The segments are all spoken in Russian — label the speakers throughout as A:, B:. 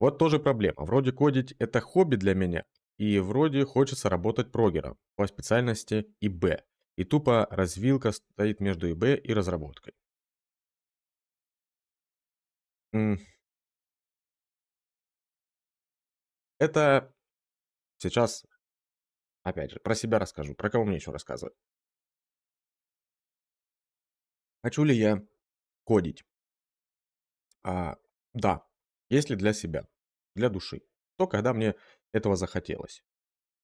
A: Вот тоже проблема. Вроде кодить это хобби для меня, и вроде хочется работать прогером по специальности ИБ. И тупо развилка стоит между ИБ
B: и разработкой. Это сейчас, опять же, про себя расскажу. Про кого мне еще рассказывать? Хочу ли я кодить? А, да,
A: если для себя для души. То, когда мне этого захотелось.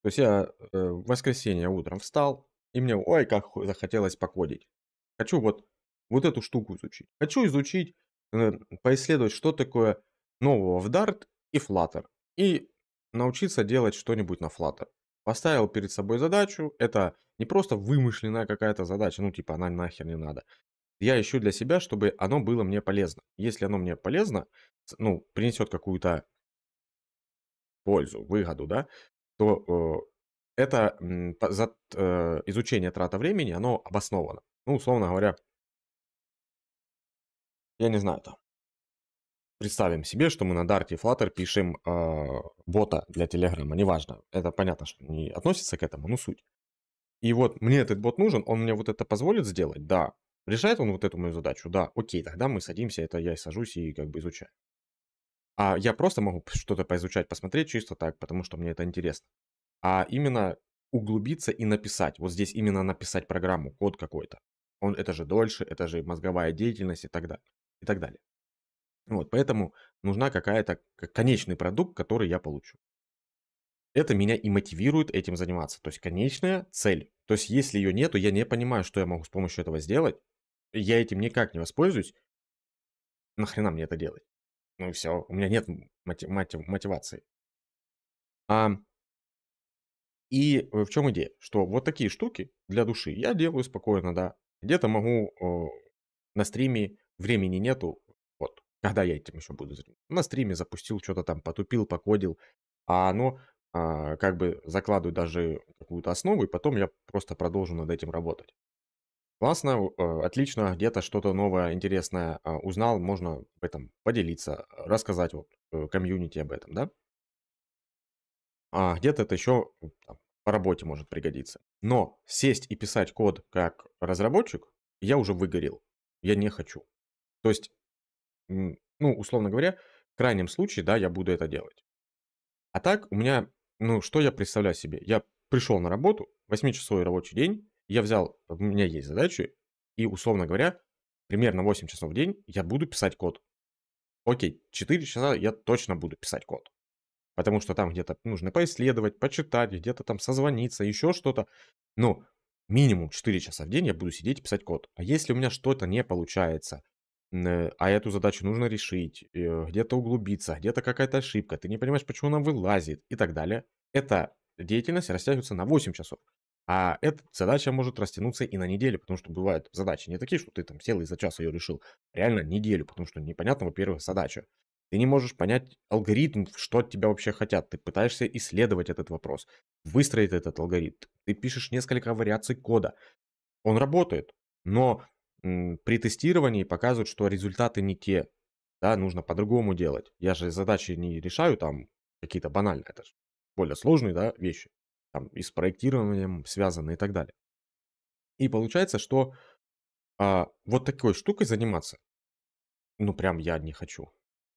A: То есть я э, в воскресенье утром встал, и мне, ой, как захотелось покодить. Хочу вот, вот эту штуку изучить. Хочу изучить, э, поисследовать, что такое нового в Dart и Flutter. И научиться делать что-нибудь на Flutter. Поставил перед собой задачу, это не просто вымышленная какая-то задача, ну типа она нахер не надо. Я ищу для себя, чтобы оно было мне полезно. Если оно мне полезно, ну, принесет какую-то пользу, выгоду, да, то э, это за э, изучение трата времени, оно обосновано. Ну, условно говоря, я не знаю, там, представим себе, что мы на Dart и Flutter пишем э, бота для Telegram, неважно, это понятно, что не относится к этому, но суть. И вот мне этот бот нужен, он мне вот это позволит сделать? Да. Решает он вот эту мою задачу? Да. Окей, тогда мы садимся, это я сажусь и как бы изучаю. А я просто могу что-то поизучать, посмотреть чисто так, потому что мне это интересно. А именно углубиться и написать. Вот здесь именно написать программу, код какой-то. Он, это же дольше, это же мозговая деятельность и так далее. И так далее. Вот, поэтому нужна какая-то конечный продукт, который я получу. Это меня и мотивирует этим заниматься. То есть конечная цель. То есть если ее нету, я не понимаю, что я могу с помощью этого сделать. Я этим никак не воспользуюсь. Нахрена мне это делать? ну и все, у меня нет мотив, мотив, мотивации. А, и э, в чем идея? Что вот такие штуки для души я делаю спокойно, да. Где-то могу э, на стриме, времени нету, вот, когда я этим еще буду заниматься. На стриме запустил что-то там, потупил, покодил, а оно э, как бы закладывает даже какую-то основу, и потом я просто продолжу над этим работать. Классно, э, отлично, где-то что-то новое, интересное а, узнал, можно об этом поделиться, рассказать вот э, комьюнити об этом, да? А где-то это еще э, по работе может пригодиться. Но сесть и писать код как разработчик, я уже выгорел, я не хочу. То есть, ну, условно говоря, в крайнем случае, да, я буду это делать. А так у меня, ну, что я представляю себе? Я пришел на работу, 8-часовой рабочий день, я взял, у меня есть задачи, и, условно говоря, примерно 8 часов в день я буду писать код. Окей, 4 часа я точно буду писать код. Потому что там где-то нужно поисследовать, почитать, где-то там созвониться, еще что-то. Но минимум 4 часа в день я буду сидеть и писать код. А если у меня что-то не получается, а эту задачу нужно решить, э, где-то углубиться, где-то какая-то ошибка, ты не понимаешь, почему она вылазит и так далее, эта деятельность растягивается на 8 часов. А эта задача может растянуться и на неделю, потому что бывают задачи не такие, что ты там сел и за час ее решил. А реально неделю, потому что непонятно, во-первых, задача. Ты не можешь понять алгоритм, что от тебя вообще хотят. Ты пытаешься исследовать этот вопрос, выстроить этот алгоритм. Ты пишешь несколько вариаций кода. Он работает, но при тестировании показывают, что результаты не те. Да, нужно по-другому делать. Я же задачи не решаю там какие-то банальные, это же более сложные да, вещи там, и с проектированием связаны и так далее. И получается, что а, вот такой штукой заниматься, ну прям я не хочу.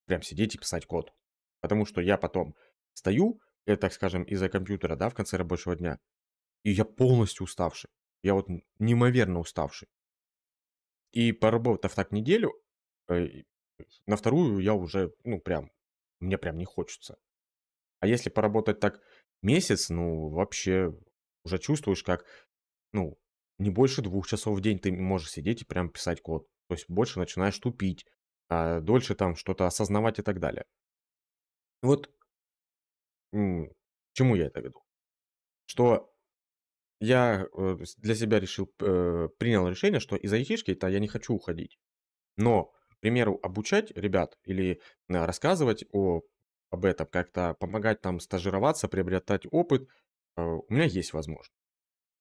A: Прям сидеть и писать код. Потому что я потом стою, я, э, так скажем, из-за компьютера, да, в конце рабочего дня, и я полностью уставший. Я вот неимоверно уставший. И поработав так неделю, э, на вторую я уже, ну прям, мне прям не хочется. А если поработать так месяц, ну, вообще уже чувствуешь, как, ну, не больше двух часов в день ты можешь сидеть и прям писать код. То есть больше начинаешь тупить, а дольше там что-то осознавать и так далее. Вот чему я это веду? Что я э, для себя решил, э, принял решение, что из айтишки-то я не хочу уходить. Но, к примеру, обучать ребят или э, рассказывать о об этом, как-то помогать там стажироваться, приобретать опыт, э, у меня есть возможность.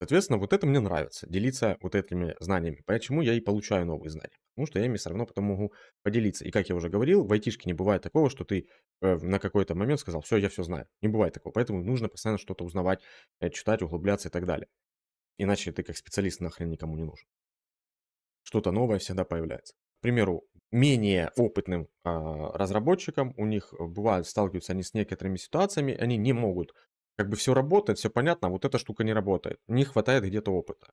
A: Соответственно, вот это мне нравится, делиться вот этими знаниями. Почему я и получаю новые знания? Потому что я ими все равно потом могу поделиться. И как я уже говорил, в айтишке не бывает такого, что ты э, на какой-то момент сказал, все, я все знаю. Не бывает такого. Поэтому нужно постоянно что-то узнавать, э, читать, углубляться и так далее. Иначе ты как специалист нахрен никому не нужен. Что-то новое всегда появляется к примеру, менее опытным а, разработчикам, у них э, бывают, сталкиваются они с некоторыми ситуациями, они не могут, как бы все работает, все понятно, а вот эта штука не работает, не хватает где-то опыта.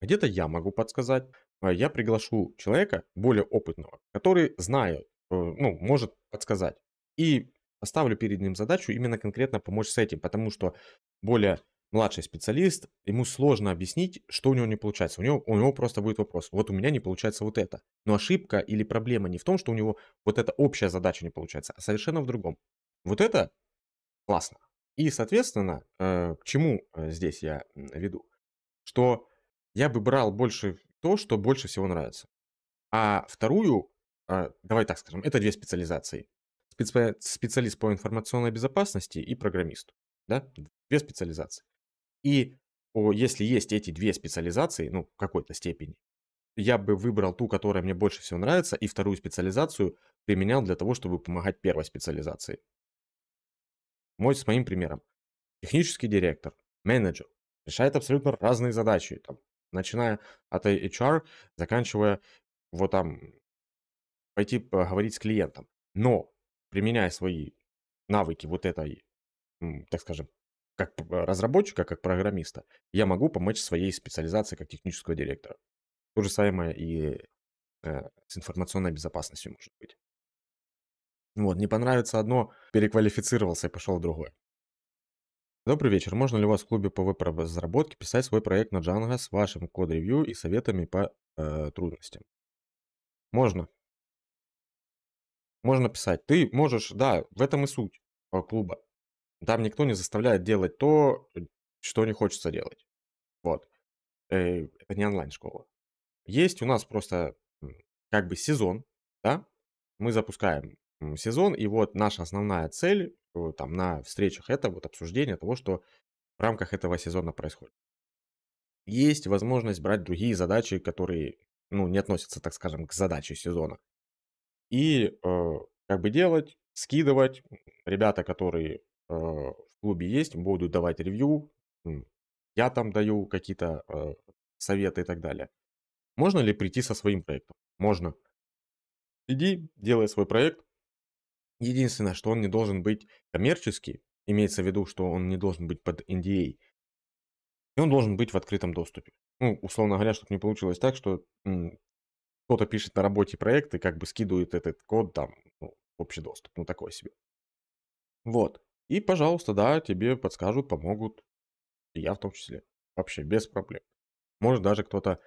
A: Где-то я могу подсказать, а, я приглашу человека более опытного, который знает, э, ну, может подсказать. И поставлю перед ним задачу именно конкретно помочь с этим, потому что более младший специалист, ему сложно объяснить, что у него не получается. У него, у него просто будет вопрос, вот у меня не получается вот это. Но ошибка или проблема не в том, что у него вот эта общая задача не получается, а совершенно в другом. Вот это классно. И, соответственно, э, к чему э, здесь я веду? Что я бы брал больше то, что больше всего нравится. А вторую, э, давай так скажем, это две специализации. Специалист по информационной безопасности и программист. Да? Две специализации. И если есть эти две специализации, ну, в какой-то степени, я бы выбрал ту, которая мне больше всего нравится, и вторую специализацию применял для того, чтобы помогать первой специализации. Мой с моим примером. Технический директор, менеджер, решает абсолютно разные задачи, там, начиная от HR, заканчивая вот там пойти поговорить с клиентом. Но применяя свои навыки вот этой, так скажем, как а, разработчика, как программиста, я могу помочь своей специализации как технического директора. То же самое и э, с информационной безопасностью может быть. Вот, не понравится одно, переквалифицировался и пошел в другое. Добрый вечер. Можно ли у вас в клубе ПВ по разработке писать свой проект на Django с вашим код-ревью и советами по э, трудностям? Можно. Можно писать. Ты можешь, да, в этом и суть а, клуба. Там никто не заставляет делать то, э, что не хочется делать. Вот. Э, это не онлайн-школа. Есть у нас просто как бы сезон, да? Мы запускаем сезон, и вот наша основная цель э, там на встречах это вот обсуждение того, что в рамках этого сезона происходит. Есть возможность брать другие задачи, которые, ну, не относятся, так скажем, к задаче сезона. И э, как бы делать, скидывать ребята, которые Э, в клубе есть, буду давать ревью, я там даю какие-то э, советы и так далее. Можно ли прийти со своим проектом? Можно. Иди, делай свой проект. Единственное, что он не должен быть коммерческий, имеется в виду, что он не должен быть под NDA, а, и он должен быть в открытом доступе. Ну, условно говоря, чтобы не получилось так, что кто-то пишет на работе проект и как бы скидывает этот код там ну, в общий доступ, ну такой себе. Вот. И, пожалуйста, да, тебе подскажут, помогут. И я в том числе. Вообще без проблем. Может даже кто-то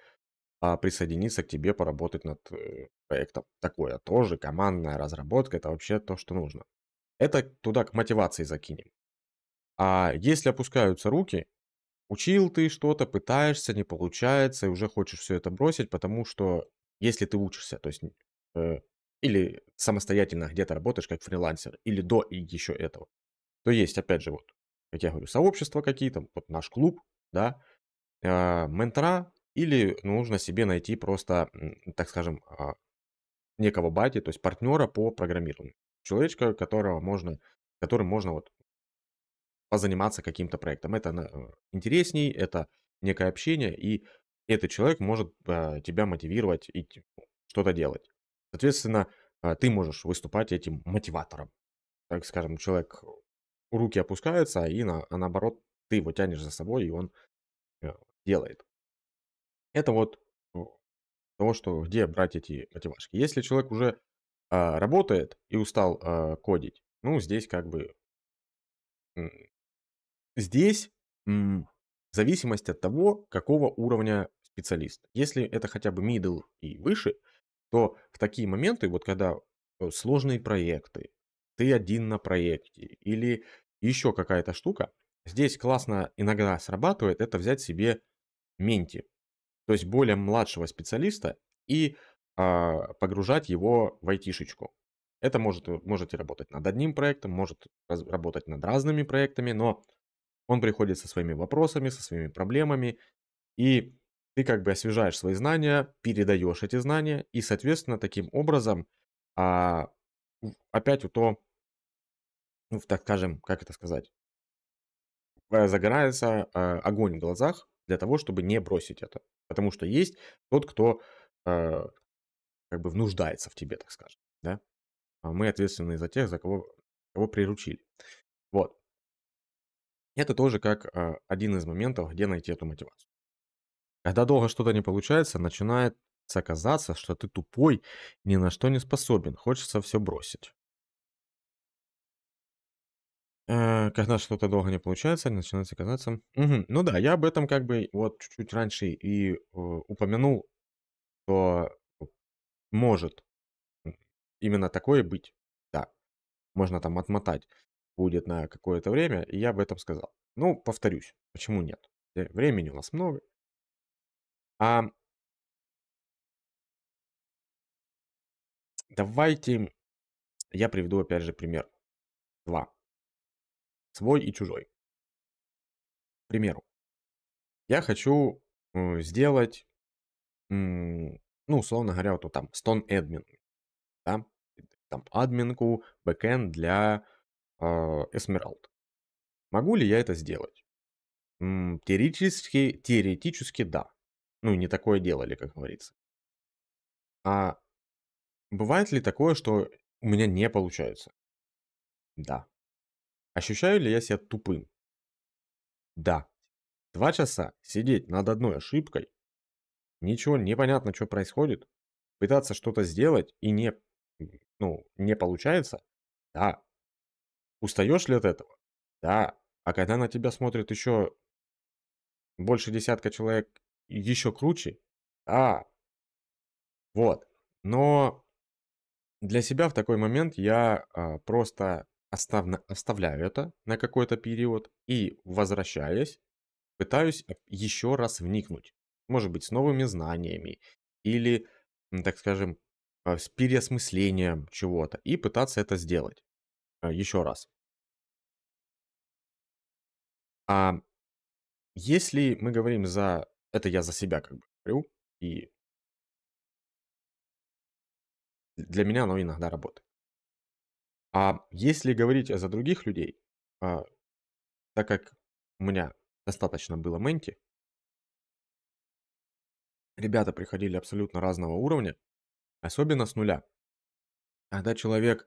A: а, присоединиться к тебе, поработать над э, проектом. Такое тоже, командная разработка, это вообще то, что нужно. Это туда к мотивации закинем. А если опускаются руки, учил ты что-то, пытаешься, не получается, и уже хочешь все это бросить, потому что если ты учишься, то есть э, или самостоятельно где-то работаешь как фрилансер, или до и еще этого, то есть, опять же, вот, как я говорю, сообщества какие-то, вот наш клуб, да, э, ментора, или нужно себе найти просто, так скажем, э, некого бати, то есть партнера по программированию. Человечка, которого можно, которым можно вот позаниматься каким-то проектом. Это э, интересней, это некое общение, и этот человек может э, тебя мотивировать и ну, что-то делать. Соответственно, ты можешь выступать этим мотиватором. Так скажем, человек руки опускаются, и на, а наоборот, ты его тянешь за собой, и он э, делает. Это вот э, того, что где брать эти мотивашки. Если человек уже а, работает и устал а, кодить, ну, здесь как бы... Здесь зависимость от того, какого уровня специалист. Если это хотя бы middle и выше, то в такие моменты, вот когда э, сложные проекты, ты один на проекте или еще какая-то штука. Здесь классно иногда срабатывает это взять себе менти, то есть более младшего специалиста и э, погружать его в айтишечку. Это может, э, можете работать над одним проектом, может работать над разными проектами, но он приходит со своими вопросами, со своими проблемами, и ты как бы освежаешь свои знания, передаешь эти знания, и, соответственно, таким образом а, опять у то ну, так скажем, как это сказать, э, загорается э, огонь в глазах для того, чтобы не бросить это. Потому что есть тот, кто э, как бы внуждается в тебе, так скажем, да. А мы ответственны за тех, за кого, кого приручили. Вот. Это тоже как один из моментов, где найти эту мотивацию. Когда долго что-то не получается, начинает оказаться, что ты тупой, ни на что не способен, хочется все бросить. Э, когда что-то долго не получается, начинается казаться. Мгм. Ну да, я об этом как бы вот чуть-чуть раньше и э, упомянул, что может именно такое быть. Да, можно там отмотать будет на какое-то время, и я об этом сказал. Ну, повторюсь, почему нет?
B: Э, времени у нас много. А давайте я приведу опять же пример. Два свой и чужой. К примеру,
A: я хочу э, сделать, ну, условно говоря, вот там, стон админ, да, там, админку, бэкэнд для Эсмералд. Э, Могу ли я это сделать? теоретически, теоретически да. Ну, не такое делали, как говорится. А бывает ли такое, что у меня не получается? Да. Ощущаю ли я себя тупым? Да. Два часа сидеть над одной ошибкой, ничего непонятно, что происходит, пытаться что-то сделать и не, ну, не получается? Да. Устаешь ли от этого? Да. А когда на тебя смотрят еще больше десятка человек, еще круче? Да. Вот. Но для себя в такой момент я э, просто оставна, оставляю это на какой-то период и, возвращаясь, пытаюсь еще раз вникнуть. Может быть, с новыми знаниями или, так скажем, а, с переосмыслением чего-то и пытаться это сделать а,
B: еще раз. А если мы говорим за... Это я за себя как бы говорю, и для меня оно иногда работает. А если говорить за других людей, а, так как у меня достаточно было менти, ребята приходили абсолютно разного уровня,
A: особенно с нуля. Когда человек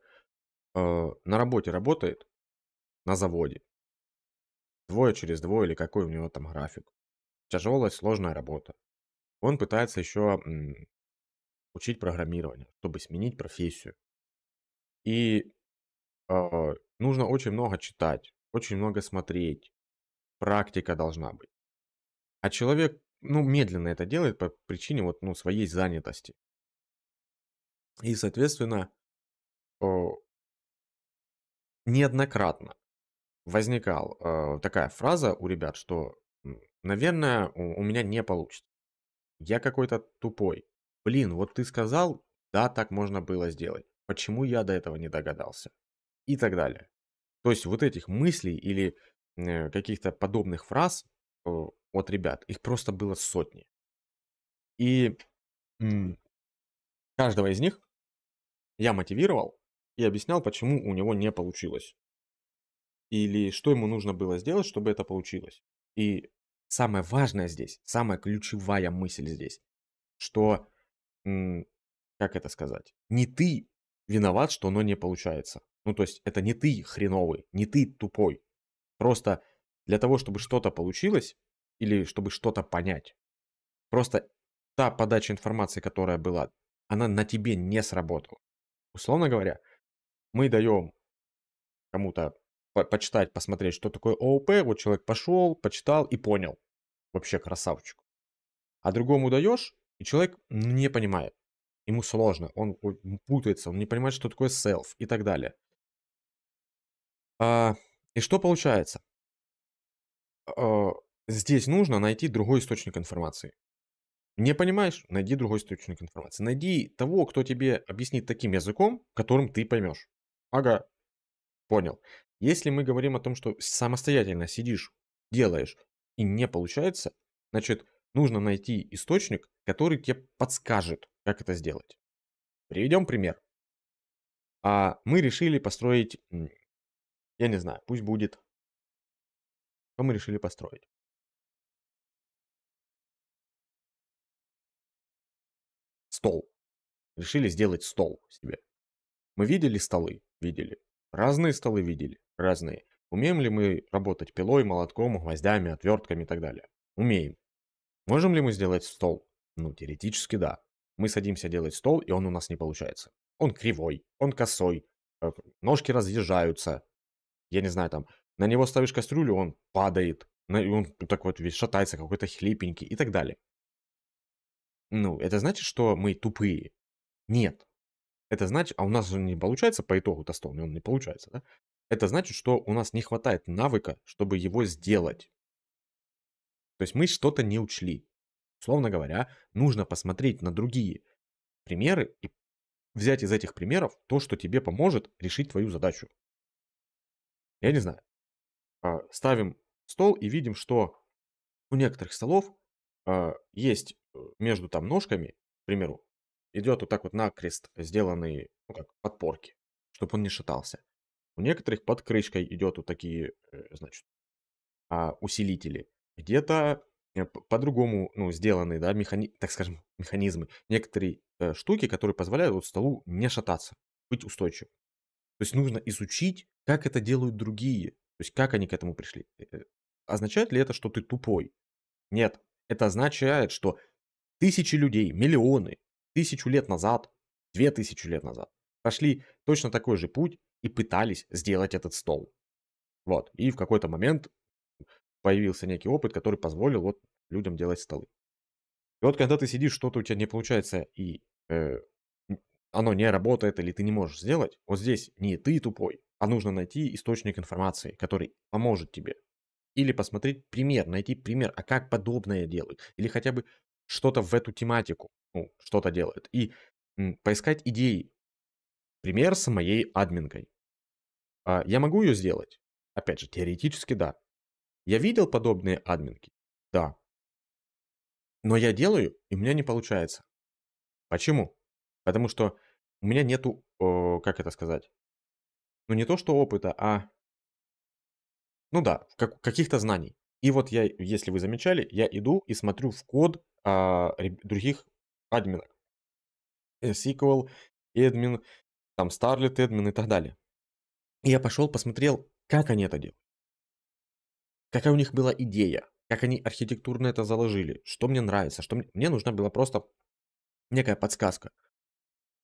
A: э, на работе работает, на заводе, двое через двое или какой у него там график,
B: тяжелая, сложная работа, он пытается еще м,
A: учить программирование, чтобы сменить профессию. И а, нужно очень много читать, очень много смотреть. Практика должна быть. А человек, ну, медленно это делает по причине вот, ну, своей занятости.
B: И, соответственно, а,
A: неоднократно возникал а, такая фраза у ребят, что, наверное, у меня не получится. Я какой-то тупой. Блин, вот ты сказал, да, так можно было сделать. Почему я до этого не догадался? и так далее. То есть вот этих мыслей или э, каких-то подобных фраз э, от ребят, их просто было сотни. И каждого из них я мотивировал и объяснял, почему у него не получилось. Или что ему нужно было сделать, чтобы это получилось. И самое важное здесь, самая ключевая мысль здесь, что, как это сказать, не ты виноват, что оно не получается. Ну, то есть это не ты хреновый, не ты тупой. Просто для того, чтобы что-то получилось или чтобы что-то понять, просто та подача информации, которая была, она на тебе не сработала. Условно говоря, мы даем кому-то по почитать, посмотреть, что такое ООП, вот человек пошел, почитал и понял. Вообще красавчик. А другому даешь, и человек не понимает. Ему сложно, он путается, он не понимает, что такое self и так далее. А, и что получается? А, здесь нужно найти другой источник информации. Не понимаешь? Найди другой источник информации. Найди того, кто тебе объяснит таким языком, которым ты поймешь. Ага, понял. Если мы говорим о том, что самостоятельно сидишь, делаешь и не получается, значит, нужно найти источник, который тебе подскажет, как это сделать. Приведем пример. А мы решили построить
B: я не знаю, пусть будет. Что мы решили построить? Стол.
A: Решили сделать стол себе. Мы видели столы? Видели. Разные столы видели? Разные. Умеем ли мы работать пилой, молотком, гвоздями, отвертками и так далее? Умеем. Можем ли мы сделать стол? Ну, теоретически да. Мы садимся делать стол, и он у нас не получается. Он кривой, он косой, э, ножки разъезжаются, я не знаю, там, на него ставишь кастрюлю, он падает, и он так вот весь шатается, какой-то хлипенький и так далее. Ну, это значит, что мы тупые? Нет. Это значит, а у нас же не получается по итогу тестов, он не получается, да? Это значит, что у нас не хватает навыка, чтобы его сделать. То есть мы что-то не учли. Словно говоря, нужно посмотреть на другие примеры и взять из этих примеров то, что тебе поможет решить твою задачу. Я не знаю. А, ставим стол и видим, что у некоторых столов а, есть э, между там ножками, к примеру, идет вот так вот накрест сделанные, ну как, подпорки, чтобы он не шатался. У некоторых под крышкой идет вот такие, э, значит, а, усилители. Где-то э, по-другому, ну, сделаны, да, механи... так скажем, механизмы. Некоторые э, штуки, которые позволяют вот столу не шататься, быть устойчивым. То есть нужно изучить, как это делают другие. То есть как они к этому пришли. Э, э, означает ли это, что ты тупой? Нет. Это означает, что тысячи людей, миллионы, тысячу лет назад, две тысячи лет назад, прошли точно такой же путь и пытались сделать этот стол. Вот. И в какой-то момент появился некий опыт, который позволил вот людям делать столы. И вот когда ты сидишь, что-то у тебя не получается, и э, оно не работает или ты не можешь сделать, вот здесь не ты тупой, а нужно найти источник информации, который поможет тебе. Или посмотреть пример, найти пример, а как подобное делают. Или хотя бы что-то в эту тематику, ну, что-то делает. И м, поискать идеи. Пример с моей админкой. А я могу ее сделать? Опять же, теоретически да. Я видел подобные админки? Да. Но я делаю, и у меня не получается. Почему? Потому что у меня нету, э, как это сказать, ну не то что опыта, а, ну да, как, каких-то знаний. И вот я, если вы замечали, я иду и смотрю в код э, других админов. Э, SQL, админ, там Starlet админ и так далее. И я пошел, посмотрел, как они это делают. Какая у них была идея, как они архитектурно это заложили, что мне нравится, что мне, мне нужна была просто некая подсказка.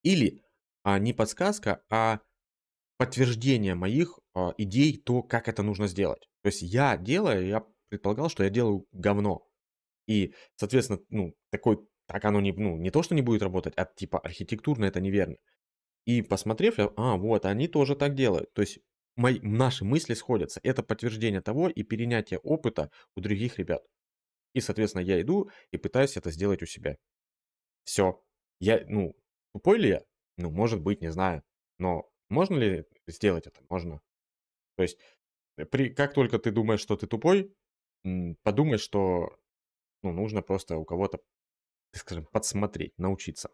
A: Или а, не подсказка, а подтверждение моих а, идей, то, как это нужно сделать. То есть я делаю, я предполагал, что я делаю говно. И, соответственно, ну, такой, так оно не, ну, не то, что не будет работать, а типа архитектурно это неверно. И посмотрев, я, а, вот, они тоже так делают. То есть мои, наши мысли сходятся. Это подтверждение того и перенятие опыта у других ребят. И, соответственно, я иду и пытаюсь это сделать у себя. Все. Я, ну, Тупой ли я? Ну, может быть, не знаю. Но можно ли сделать это? Можно. То есть, э, при, как только ты думаешь, что ты тупой, подумай, что ну, нужно просто у кого-то, скажем, подсмотреть, научиться.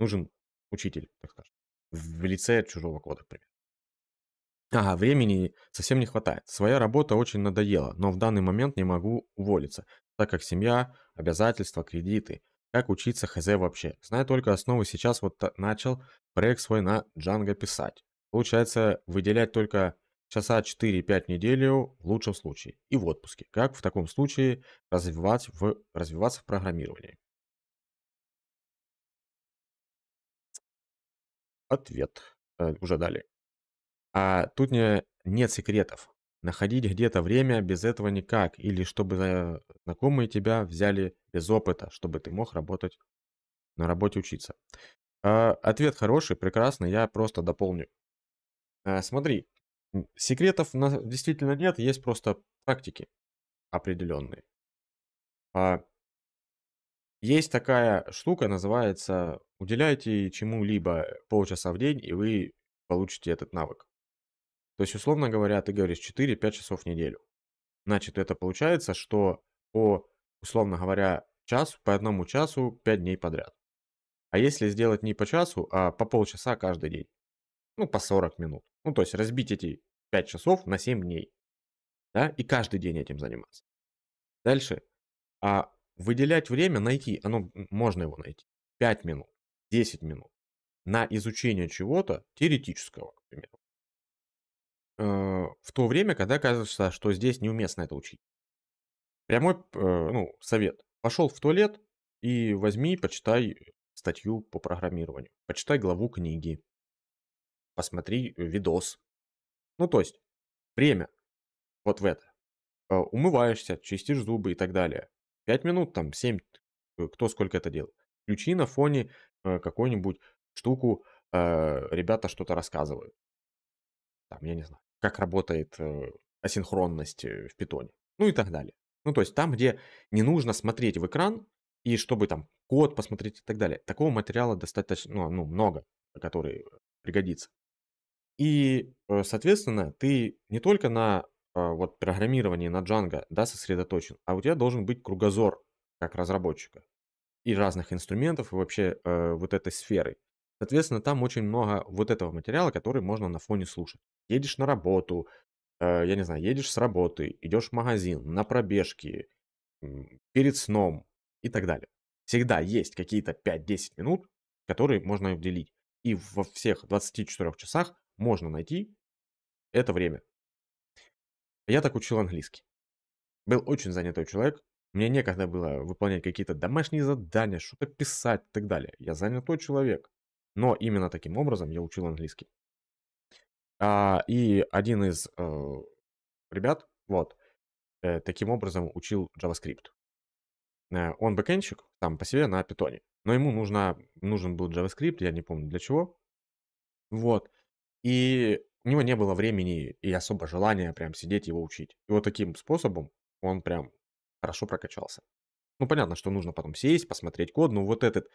A: Нужен учитель, так скажем, в лице чужого кода, например. Ага, времени совсем не хватает. Своя работа очень надоела, но в данный момент не могу уволиться, так как семья, обязательства, кредиты – как учиться хз вообще? Знаю только основы, сейчас вот начал проект свой на Django писать. Получается, выделять только часа 4-5 в неделю в лучшем случае и в отпуске. Как в таком случае развивать в, развиваться в программировании? Ответ э, уже дали. А тут не, нет секретов. Находить где-то время без этого никак. Или чтобы э, знакомые тебя взяли без опыта, чтобы ты мог работать на работе учиться. А, ответ хороший, прекрасный. я просто дополню. А, смотри, секретов действительно нет, есть просто практики определенные. А, есть такая штука, называется «Уделяйте чему-либо э, полчаса в день, и вы получите этот навык». То есть, условно говоря, ты говоришь 4-5 часов в неделю. Значит, это получается, что по, условно говоря, час, по одному часу 5 дней подряд. А если сделать не по часу, а по полчаса каждый день? Ну, по 40 минут. Ну, то есть разбить эти 5 часов на 7 дней. Да, и каждый день этим заниматься. Дальше. А выделять время, найти, оно, можно его найти. 5 минут, 10 минут на изучение чего-то теоретического, к примеру. Э, в то время, когда кажется, что здесь неуместно это учить. Прямой э, ну, совет. Пошел в туалет и возьми, почитай статью по программированию, почитай главу книги, посмотри э, видос. Ну, то есть, время вот в это. Умываешься, чистишь зубы и так далее. Пять минут, там, семь, кто сколько это делал. Включи на фоне какую-нибудь штуку, ребята что-то рассказывают там, я не знаю, как работает э, асинхронность э, в питоне, ну и так далее. Ну, то есть там, где не нужно смотреть в экран, и чтобы там код посмотреть и так далее. Такого материала достаточно ну, ну, много, который пригодится. И, э, соответственно, ты не только на а, вот, программировании на Django да, сосредоточен, а у тебя должен быть кругозор как разработчика и разных инструментов, и вообще э, вот этой сферы. Соответственно, там очень много вот этого материала, который можно на фоне слушать едешь на работу, э, я не знаю, едешь с работы, идешь в магазин, на пробежки, перед сном и так далее. Всегда есть какие-то 5-10 минут, которые можно уделить. И во всех 24 часах можно найти это время. Я так учил английский. Был очень занятой человек. Мне некогда было выполнять какие-то домашние задания, что-то писать и так далее. Я занятой человек. Но именно таким образом я учил английский. А, и один из э, ребят, вот, э, таким образом учил JavaScript. Э, он бэкэнщик, там по себе на питоне. Но ему нужна, нужен был JavaScript, я не помню для чего. Вот. И у него не было времени и особо желания прям сидеть его учить. И вот таким способом он прям хорошо прокачался. Ну, понятно, что нужно потом сесть, посмотреть код, но вот этот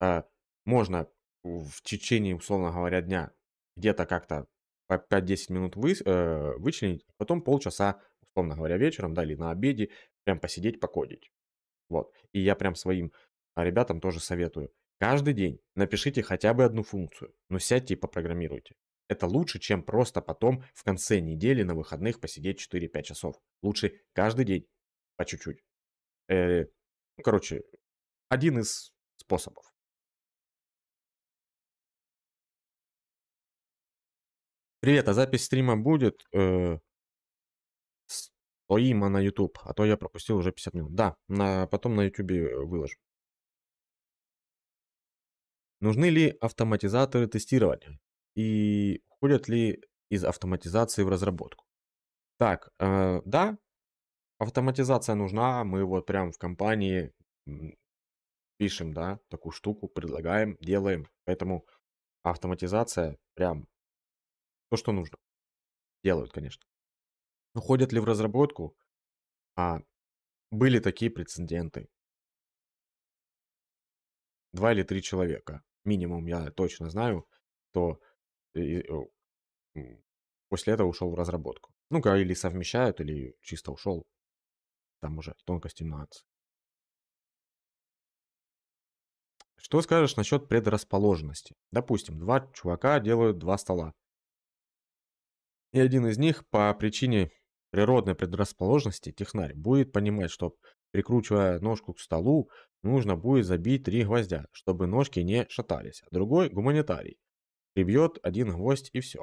A: э, можно в течение, условно говоря, дня где-то как-то 5-10 минут вы, э, вычленить, а потом полчаса, условно говоря, вечером, да, или на обеде, прям посидеть, покодить. Вот. И я прям своим а, ребятам тоже советую. Каждый день напишите хотя бы одну функцию, но сядьте и попрограммируйте. Это лучше, чем просто потом в конце недели на выходных посидеть 4-5 часов. Лучше каждый день по чуть-чуть. Э, ну, короче, один из способов.
B: Привет, а запись стрима будет? Э, стоима на YouTube, а то я пропустил уже 50 минут.
A: Да, на, потом на YouTube выложу. Нужны ли автоматизаторы тестирования? И уходят ли из автоматизации в разработку? Так, э, да, автоматизация нужна. Мы вот прям в компании пишем, да, такую штуку, предлагаем, делаем. Поэтому автоматизация прям то, что нужно.
B: Делают, конечно. Уходят ли в разработку? А были такие прецеденты. Два или три человека,
A: минимум, я точно знаю, кто э, после этого ушел в разработку. Ну, или совмещают, или чисто ушел. Там уже тонкости
B: нюансы. Что скажешь насчет
A: предрасположенности? Допустим, два чувака делают два стола. И один из них по причине природной предрасположенности, технарь, будет понимать, что прикручивая ножку к столу, нужно будет забить три гвоздя, чтобы ножки не шатались. А другой – гуманитарий. Прибьет один гвоздь и все.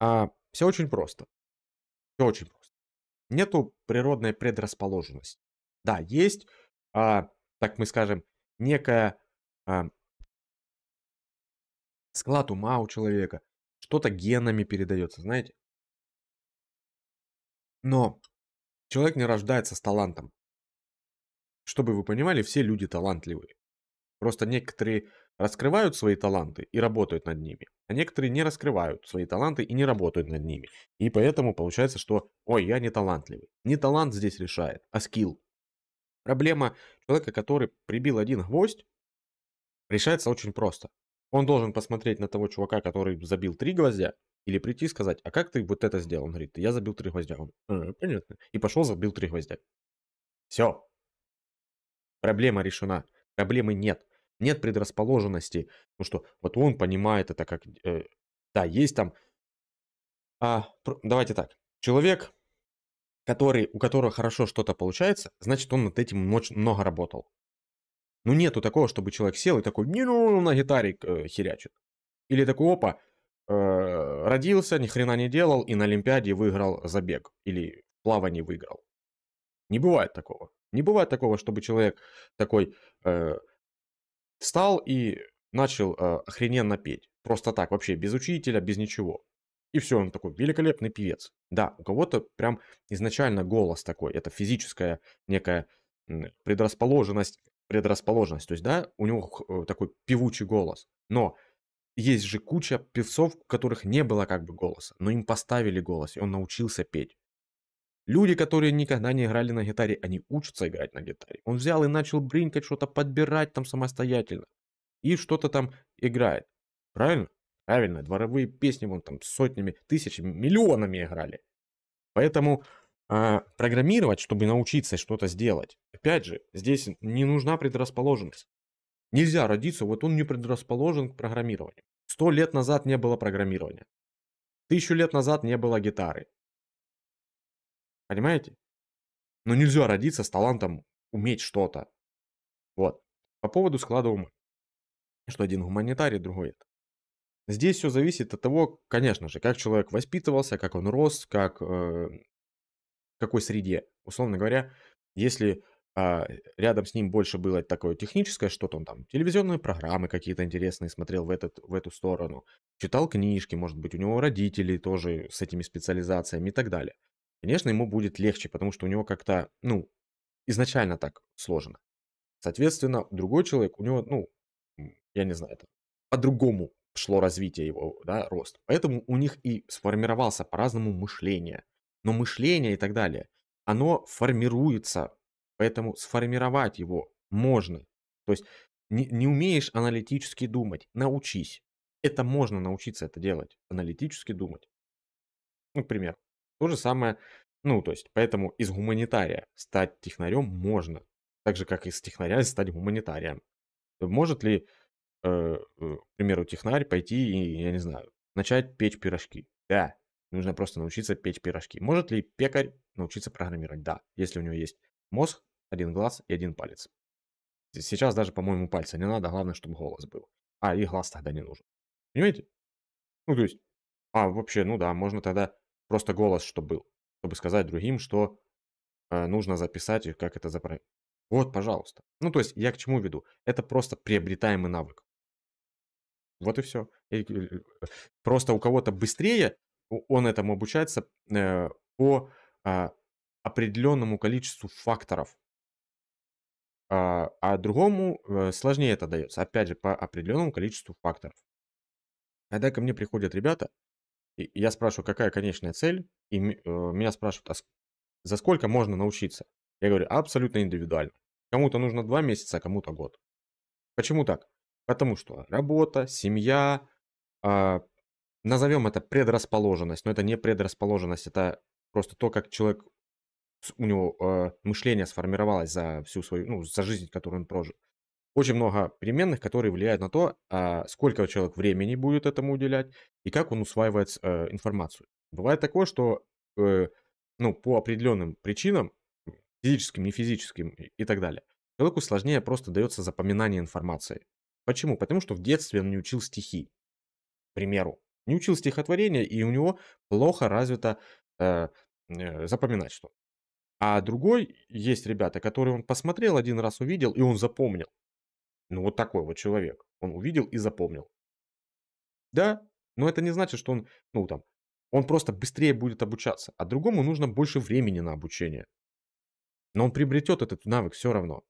A: А все очень просто. Все очень просто. Нету природной предрасположенности. Да, есть, а, так мы скажем, некая а, склад ума у человека, что-то генами передается,
B: знаете. Но человек не рождается с талантом.
A: Чтобы вы понимали, все люди талантливые. Просто некоторые раскрывают свои таланты и работают над ними, а некоторые не раскрывают свои таланты и не работают над ними. И поэтому получается, что «Ой, я не талантливый». Не талант здесь решает, а скилл. Проблема человека, который прибил один гвоздь, решается очень просто. Он должен посмотреть на того чувака, который забил три гвоздя, или прийти и сказать, а как ты вот это сделал? Он говорит, я забил три гвоздя. Он, а, понятно. И пошел, забил три гвоздя. Все. Проблема решена. Проблемы нет. Нет предрасположенности. Ну что, вот он понимает это как... Э, да, есть там... А, про, давайте так. Человек, который, у которого хорошо что-то получается, значит, он над этим много работал. Ну нету такого, чтобы человек сел и такой ну на гитаре э, херячит. Или такой опа, э, родился, ни хрена не делал и на Олимпиаде выиграл забег или плавание выиграл. Не бывает такого. Не бывает такого, чтобы человек такой э, встал и начал э, охрененно петь. Просто так, вообще без учителя, без ничего. И все, он такой великолепный певец. Да, у кого-то прям изначально голос такой, это физическая некая предрасположенность предрасположенность. То есть, да, у него э, такой певучий голос. Но есть же куча певцов, у которых не было как бы голоса, но им поставили голос, и он научился петь. Люди, которые никогда не играли на гитаре, они учатся играть на гитаре. Он взял и начал бринкать, что-то подбирать там самостоятельно. И что-то там играет. Правильно? Правильно. Дворовые песни вон там сотнями, тысячами, миллионами играли. Поэтому а, программировать, чтобы научиться что-то сделать. Опять же, здесь не нужна предрасположенность. Нельзя родиться, вот он не предрасположен к программированию. Сто лет назад не было программирования. Тысячу лет назад не было гитары. Понимаете? Но нельзя родиться с талантом уметь что-то. Вот. По поводу склада ума. Что один гуманитарий, другой это. Здесь все зависит от того, конечно же, как человек воспитывался, как он рос, как э, какой среде. Условно говоря, если а, рядом с ним больше было такое техническое что-то, он там телевизионные программы какие-то интересные смотрел в, этот, в эту сторону, читал книжки, может быть, у него родители тоже с этими специализациями и так далее. Конечно, ему будет легче, потому что у него как-то, ну, изначально так сложено. Соответственно, другой человек, у него, ну, я не знаю, это по-другому шло развитие его, да, рост. Поэтому у них и сформировался по-разному мышление – но мышление и так далее, оно формируется, поэтому сформировать его можно. То есть не, не умеешь аналитически думать, научись. Это можно научиться это делать, аналитически думать. Ну, то же самое, ну, то есть, поэтому из гуманитария стать технарем можно, так же, как из технаря стать гуманитарием. Может ли, э, э, к примеру, технарь пойти и, я не знаю, начать печь пирожки? Да, Нужно просто научиться печь пирожки. Может ли пекарь научиться программировать? Да, если у него есть мозг, один глаз и один палец. Сейчас даже, по-моему, пальца не надо, главное, чтобы голос был. А, и глаз тогда не нужен. Понимаете? Ну, то есть, а, вообще, ну да, можно тогда просто голос, что был, чтобы сказать другим, что э, нужно записать и как это заправить. Вот, пожалуйста. Ну, то есть, я к чему веду? Это просто приобретаемый навык. Вот и все. И, э, э, просто у кого-то быстрее он этому обучается э, по э, определенному количеству факторов. А, а другому э, сложнее это дается, опять же, по определенному количеству факторов. Когда ко мне приходят ребята, и я спрашиваю, какая конечная цель, и э, меня спрашивают, а за сколько можно научиться? Я говорю, абсолютно индивидуально. Кому-то нужно два месяца, а кому-то год. Почему так? Потому что работа, семья, а, назовем это предрасположенность, но это не предрасположенность, это просто то, как человек, у него э, мышление сформировалось за всю свою, ну, за жизнь, которую он прожил. Очень много переменных, которые влияют на то, э, сколько человек времени будет этому уделять и как он усваивает э, информацию. Бывает такое, что э, ну, по определенным причинам, физическим, не физическим и, и так далее, человеку сложнее просто дается запоминание информации. Почему? Потому что в детстве он не учил стихи, к примеру, не учил стихотворения, и у него плохо развито э, э, запоминать что А другой есть ребята, которые он посмотрел один раз, увидел, и он запомнил. Ну вот такой вот человек. Он увидел и запомнил. Да, но это не значит, что он, ну там, он просто быстрее будет обучаться. А другому нужно больше времени на обучение. Но он приобретет этот навык все равно.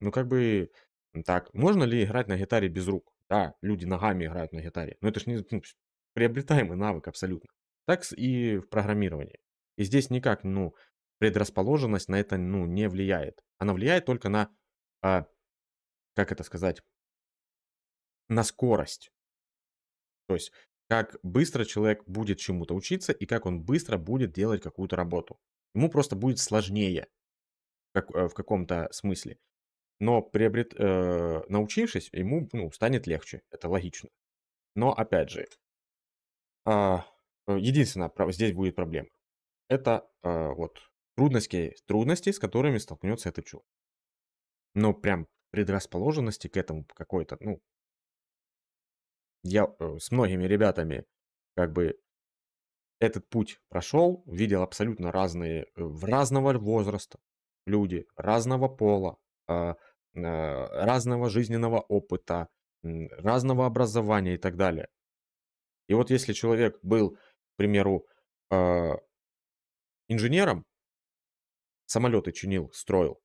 A: Ну как бы так, можно ли играть на гитаре без рук? Да, люди ногами играют на гитаре, но это же не ну, приобретаемый навык абсолютно. Так и в программировании. И здесь никак, ну, предрасположенность на это, ну, не влияет. Она влияет только на, а, как это сказать, на скорость. То есть, как быстро человек будет чему-то учиться и как он быстро будет делать какую-то работу. Ему просто будет сложнее как, э, в каком-то смысле но приобрет, э, научившись, ему ну, станет легче. Это логично. Но опять же, а, э, единственное, здесь будет проблема. Это э, вот трудности, трудности, с которыми столкнется этот человек. Но прям предрасположенности к этому какой-то, ну, я э, с многими ребятами как бы этот путь прошел, видел абсолютно разные, э, в разного возраста люди, разного пола, а, разного жизненного опыта, разного образования и так далее. И вот если человек был, к примеру, а, инженером, самолеты чинил, строил,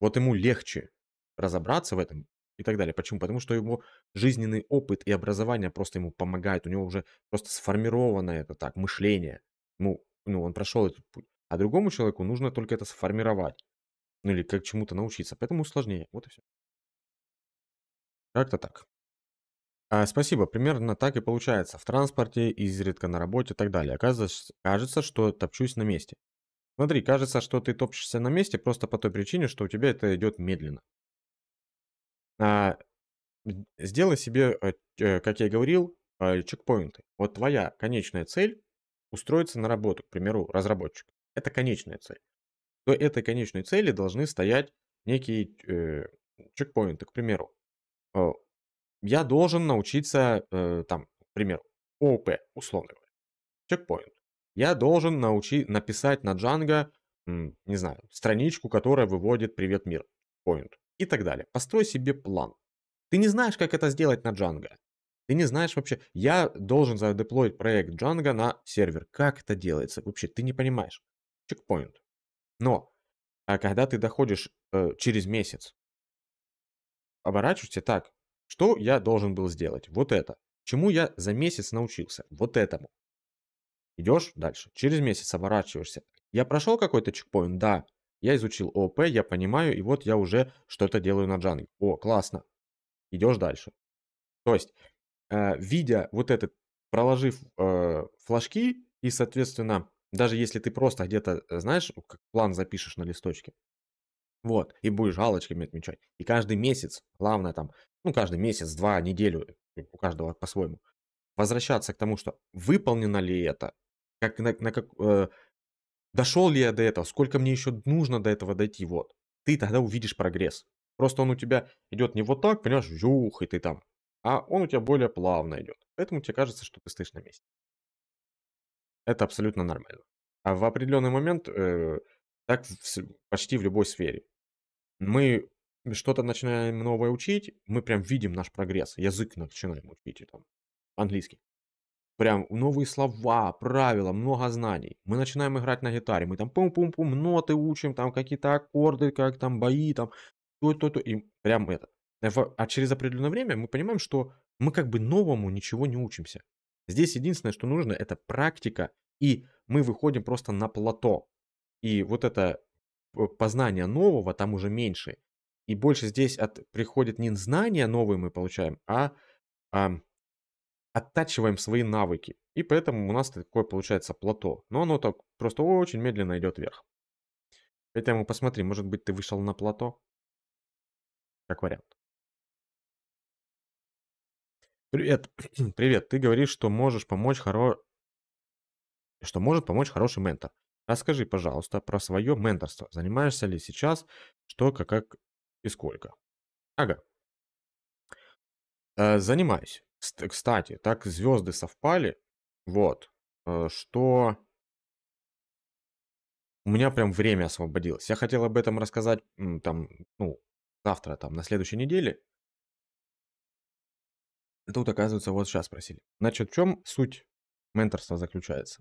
A: вот ему легче разобраться в этом и так далее. Почему? Потому что его жизненный опыт и образование просто ему помогает, у него уже просто сформировано это так, мышление. Ну, ну он прошел этот путь. А другому человеку нужно только это сформировать. Ну или как чему-то научиться. Поэтому сложнее. Вот и все. Как-то так. А, спасибо. Примерно так и получается. В транспорте, изредка на работе и так далее. Оказывается, кажется, что топчусь на месте. Смотри, кажется, что ты топчешься на месте просто по той причине, что у тебя это идет медленно. А, сделай себе, а, э, как я и говорил, а, чекпоинты. Вот твоя конечная цель устроиться на работу, к примеру, разработчик. Это конечная цель то этой конечной цели должны стоять некие э, чекпоинты, к примеру. Э, я должен научиться, э, там, к примеру, ООП, условно говоря, чекпоинт. Я должен научить написать на Django, м, не знаю, страничку, которая выводит «Привет, мир», чекпоинт и так далее. Построй себе план. Ты не знаешь, как это сделать на Django. Ты не знаешь вообще, я должен задеплоить проект Django на сервер. Как это делается? Вообще, ты не понимаешь. Чекпоинт. Но, а когда ты доходишь э, через месяц, оборачиваешься так, что я должен был сделать? Вот это. Чему я за месяц научился? Вот этому. Идешь дальше. Через месяц оборачиваешься. Я прошел какой-то чекпоинт? Да. Я изучил ОП, я понимаю, и вот я уже что-то делаю на джанге. О, классно. Идешь дальше. То есть, э, видя вот этот, проложив э, флажки и, соответственно, даже если ты просто где-то, э, знаешь, как план запишешь на листочке. Вот, и будешь галочками отмечать. И каждый месяц, главное там, ну, каждый месяц, два, неделю, э, у каждого по-своему, возвращаться к тому, что выполнено ли это, как, на, на как, э, дошел ли я до этого, сколько мне еще нужно до этого дойти, вот. Ты тогда увидишь прогресс. Просто он у тебя идет не вот так, понимаешь, юх, и ты там, а он у тебя более плавно идет. Поэтому тебе кажется, что ты стоишь на месте. Это абсолютно нормально. А в определенный момент э, так в, почти в любой сфере. Мы что-то начинаем новое учить, мы прям видим наш прогресс. Язык начинаем учить, там, английский. Прям новые слова, правила, много знаний. Мы начинаем играть на гитаре, мы там пум-пум-пум, ноты учим, там какие-то аккорды, как там бои, там то-то-то, и прям это. Э, а через определенное время мы понимаем, что мы как бы новому ничего не учимся. Здесь единственное, что нужно, это практика, и мы выходим просто на плато. И вот это э, познание нового там уже меньше. И больше здесь от, приходит не знания новые мы получаем, а, а оттачиваем свои навыки. И поэтому у нас такое получается плато. Но оно так просто очень медленно идет вверх. Поэтому посмотри,
B: может быть ты вышел на плато? Как вариант. Привет.
A: Привет. Ты говоришь, что можешь помочь хоро... что может помочь хороший ментор. Расскажи, пожалуйста, про свое менторство. Занимаешься ли сейчас, что, как, как и сколько? Ага. Э, занимаюсь. Кстати, так звезды совпали. Вот. Э, что у меня прям время освободилось. Я хотел об этом рассказать там, ну, завтра, там, на следующей неделе. Тут, оказывается, вот сейчас спросили. Значит, в чем суть менторства заключается?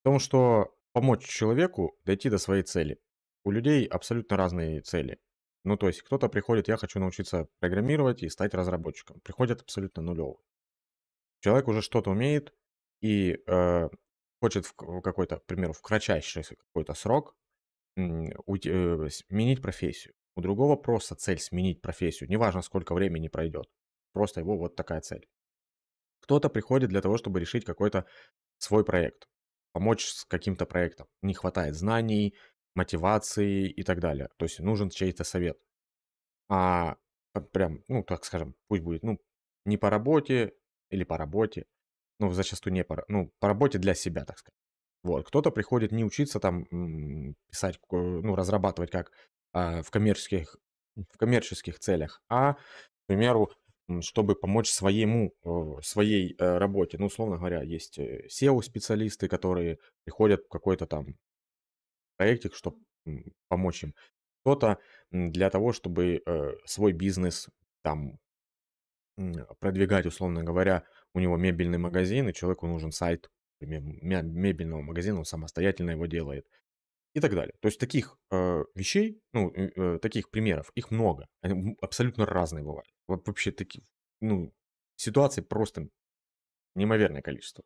A: В том, что помочь человеку дойти до своей цели. У людей абсолютно разные цели. Ну, то есть, кто-то приходит, я хочу научиться программировать и стать разработчиком. Приходят абсолютно нулевый. Человек уже что-то умеет и э, хочет в какой-то, к примеру, в кратчайший какой-то срок уйти, э, сменить профессию. У другого просто цель сменить профессию, неважно, сколько времени пройдет просто его вот такая цель. Кто-то приходит для того, чтобы решить какой-то свой проект, помочь с каким-то проектом. Не хватает знаний, мотивации и так далее. То есть нужен чей-то совет. А, а прям, ну, так скажем, пусть будет, ну, не по работе или по работе, ну, зачастую не по, ну, по работе для себя, так сказать. Вот, кто-то приходит не учиться там писать, э, ну, разрабатывать как а, в коммерческих, в коммерческих целях, а, к примеру, чтобы помочь своему, э, своей э, работе. Ну, условно говоря, есть э, SEO-специалисты, которые приходят в какой-то там проектик, чтобы помочь им. Кто-то для того, чтобы свой бизнес там продвигать, условно говоря, у него мебельный магазин, и человеку нужен сайт мебельного магазина, он самостоятельно его делает и так далее. То есть таких э, вещей, ну, э, таких примеров, их много. Они абсолютно разные бывают. Вообще таких, ну, ситуаций просто неимоверное количество.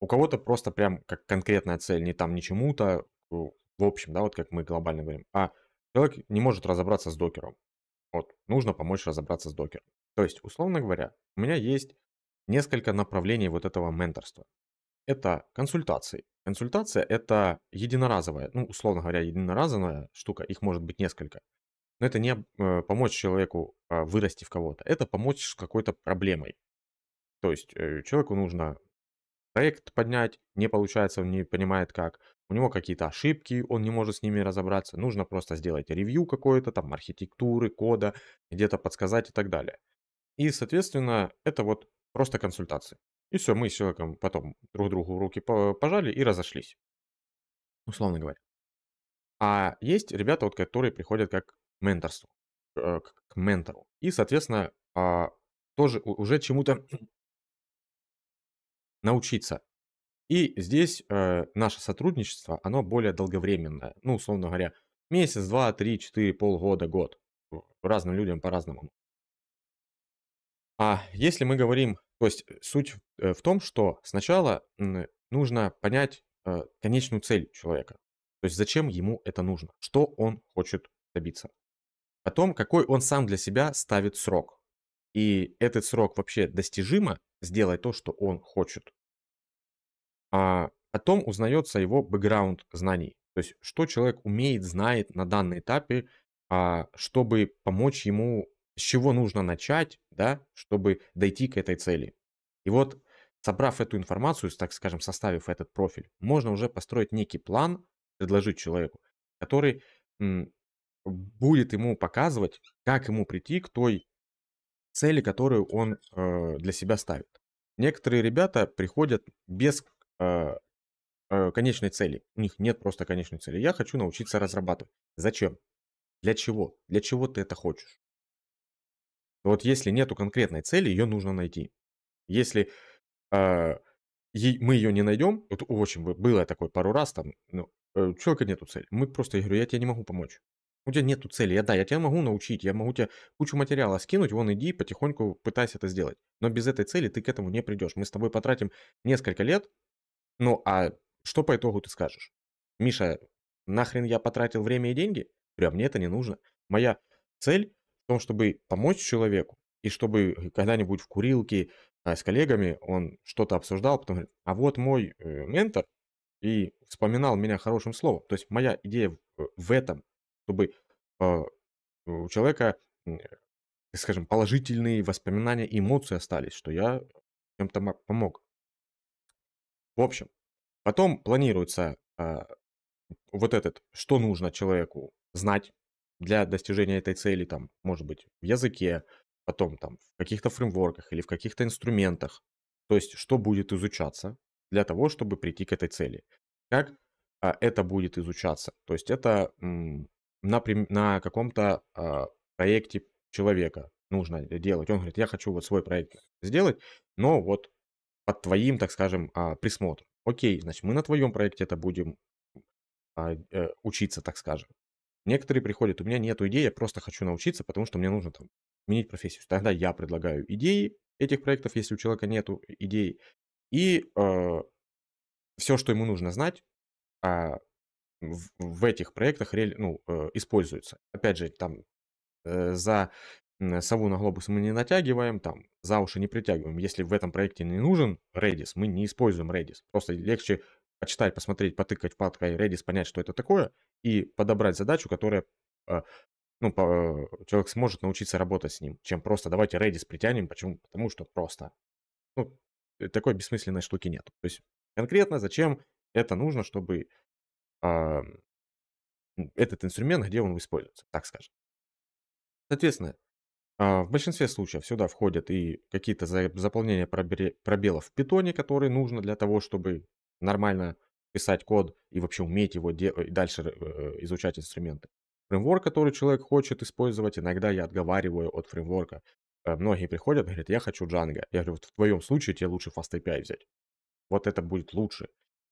A: У кого-то просто прям как конкретная цель, не там не чему-то, в общем, да, вот как мы глобально говорим, а человек не может разобраться с докером. Вот, нужно помочь разобраться с докером. То есть, условно говоря, у меня есть несколько направлений вот этого менторства это консультации. Консультация – это единоразовая, ну, условно говоря, единоразовая штука, их может быть несколько. Но это не э, помочь человеку э, вырасти в кого-то, это помочь с какой-то проблемой. То есть э, человеку нужно проект поднять, не получается, он не понимает как, у него какие-то ошибки, он не может с ними разобраться, нужно просто сделать ревью какое-то, там, архитектуры, кода, где-то подсказать и так далее. И, соответственно, это вот просто консультации. И все, мы с человеком потом друг другу руки пожали и разошлись. Условно говоря. А есть ребята, вот, которые приходят как менторству, э, к ментору. И, соответственно, а, тоже уже чему-то научиться. И здесь э, наше сотрудничество, оно более долговременное. Ну, условно говоря, месяц, два, три, четыре, полгода, год. Разным людям по-разному. А если мы говорим, то есть э, суть э, в том, что сначала нужно понять э, конечную цель человека. То есть зачем ему это нужно, что он хочет добиться. Потом, какой он сам для себя ставит срок. И этот срок вообще достижимо сделать то, что он хочет. А потом узнается его бэкграунд знаний. То есть, что человек умеет, знает на данном этапе, а чтобы помочь ему с чего нужно начать, да, чтобы дойти к этой цели. И вот, собрав эту информацию, так скажем, составив этот профиль, можно уже построить некий план, предложить человеку, который будет ему показывать, как ему прийти к той цели, которую он э, для себя ставит. Некоторые ребята приходят без э, э, конечной цели. У них нет просто конечной цели. Я хочу научиться разрабатывать. Зачем? Для чего? Для чего ты это хочешь? Вот если нету конкретной цели, ее нужно найти. Если э, мы ее не найдем, вот очень было такое пару раз, там, ну, э, у человека нету цели. Мы просто, я говорю, я тебе не могу помочь. У тебя нету цели, я да, я тебя могу научить, я могу тебе кучу материала скинуть, вон иди, потихоньку пытайся это сделать. Но без этой цели ты к этому не придешь. Мы с тобой потратим несколько лет, ну а что по итогу ты скажешь? Миша, нахрен я потратил время и деньги? Прям а мне это не нужно. Моя цель том, чтобы помочь человеку, и чтобы э, когда-нибудь в курилке а, с коллегами он что-то обсуждал, потом говорит, а вот мой э, ментор и вспоминал меня хорошим словом. То есть моя идея в, э, этом, чтобы у человека, скажем, положительные воспоминания и эмоции остались, что я чем-то помог. В общем, потом планируется а, вот этот, что нужно человеку знать, для достижения этой цели, там, может быть, в языке, потом там в каких-то фреймворках или в каких-то инструментах. То есть, что будет изучаться для того, чтобы прийти к этой цели. Как а, это будет изучаться? То есть, это м, на, на каком-то а, проекте человека нужно делать. Он говорит, я хочу вот свой проект сделать, но вот под твоим, так скажем, а, присмотром. Окей, значит, мы на твоем проекте это будем а, а, учиться, так скажем. Некоторые приходят, у меня нет идей, я просто хочу научиться, потому что мне нужно там сменить профессию. Тогда я предлагаю идеи этих проектов, если у человека нет идей, и э, все, что ему нужно знать, э, в, в этих проектах реаль, ну, э, используется. Опять же, там э, за сову на глобус мы не натягиваем, там за уши не притягиваем. Если в этом проекте не нужен Redis, мы не используем Redis. Просто легче почитать, посмотреть, потыкать в вкладкой Redis, понять, что это такое, и подобрать задачу, которая э, ну, э, человек сможет научиться работать с ним, чем просто давайте Redis притянем. Почему? Потому что просто. Ну, э, такой бессмысленной штуки нет. То есть конкретно зачем это нужно, чтобы э, этот инструмент, где он используется, так скажем. Соответственно, э, в большинстве случаев сюда входят и какие-то заполнения пробелов в питоне, которые нужно для того, чтобы нормально писать код и вообще уметь его делать, э, дальше э, э, изучать инструменты. Фреймворк, который человек хочет использовать, иногда я отговариваю от фреймворка. Многие приходят и говорят, я хочу Django. Я говорю, вот в твоем случае тебе лучше Fast API взять. Вот это будет лучше.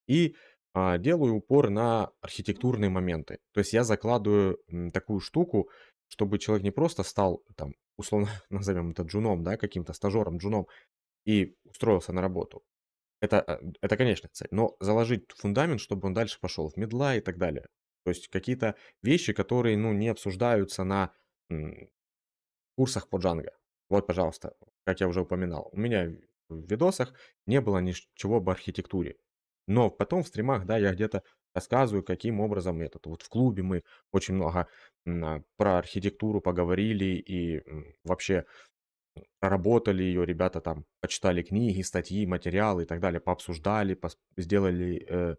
A: И а, делаю упор на архитектурные моменты. То есть я закладываю м, такую штуку, чтобы человек не просто стал, там, условно назовем это джуном, да, каким-то стажером, джуном, и устроился на работу, это, а, это конечно, цель, но заложить фундамент, чтобы он дальше пошел в медла и так далее. То есть какие-то вещи, которые, ну, не обсуждаются на курсах по джанго. Вот, пожалуйста, как я уже упоминал, у меня в видосах не было ничего об архитектуре. Но потом в стримах, да, я где-то рассказываю, каким образом этот. Вот в клубе мы очень много а, про архитектуру поговорили и вообще проработали ее, ребята там почитали книги, статьи, материалы и так далее, пообсуждали, пос- сделали э,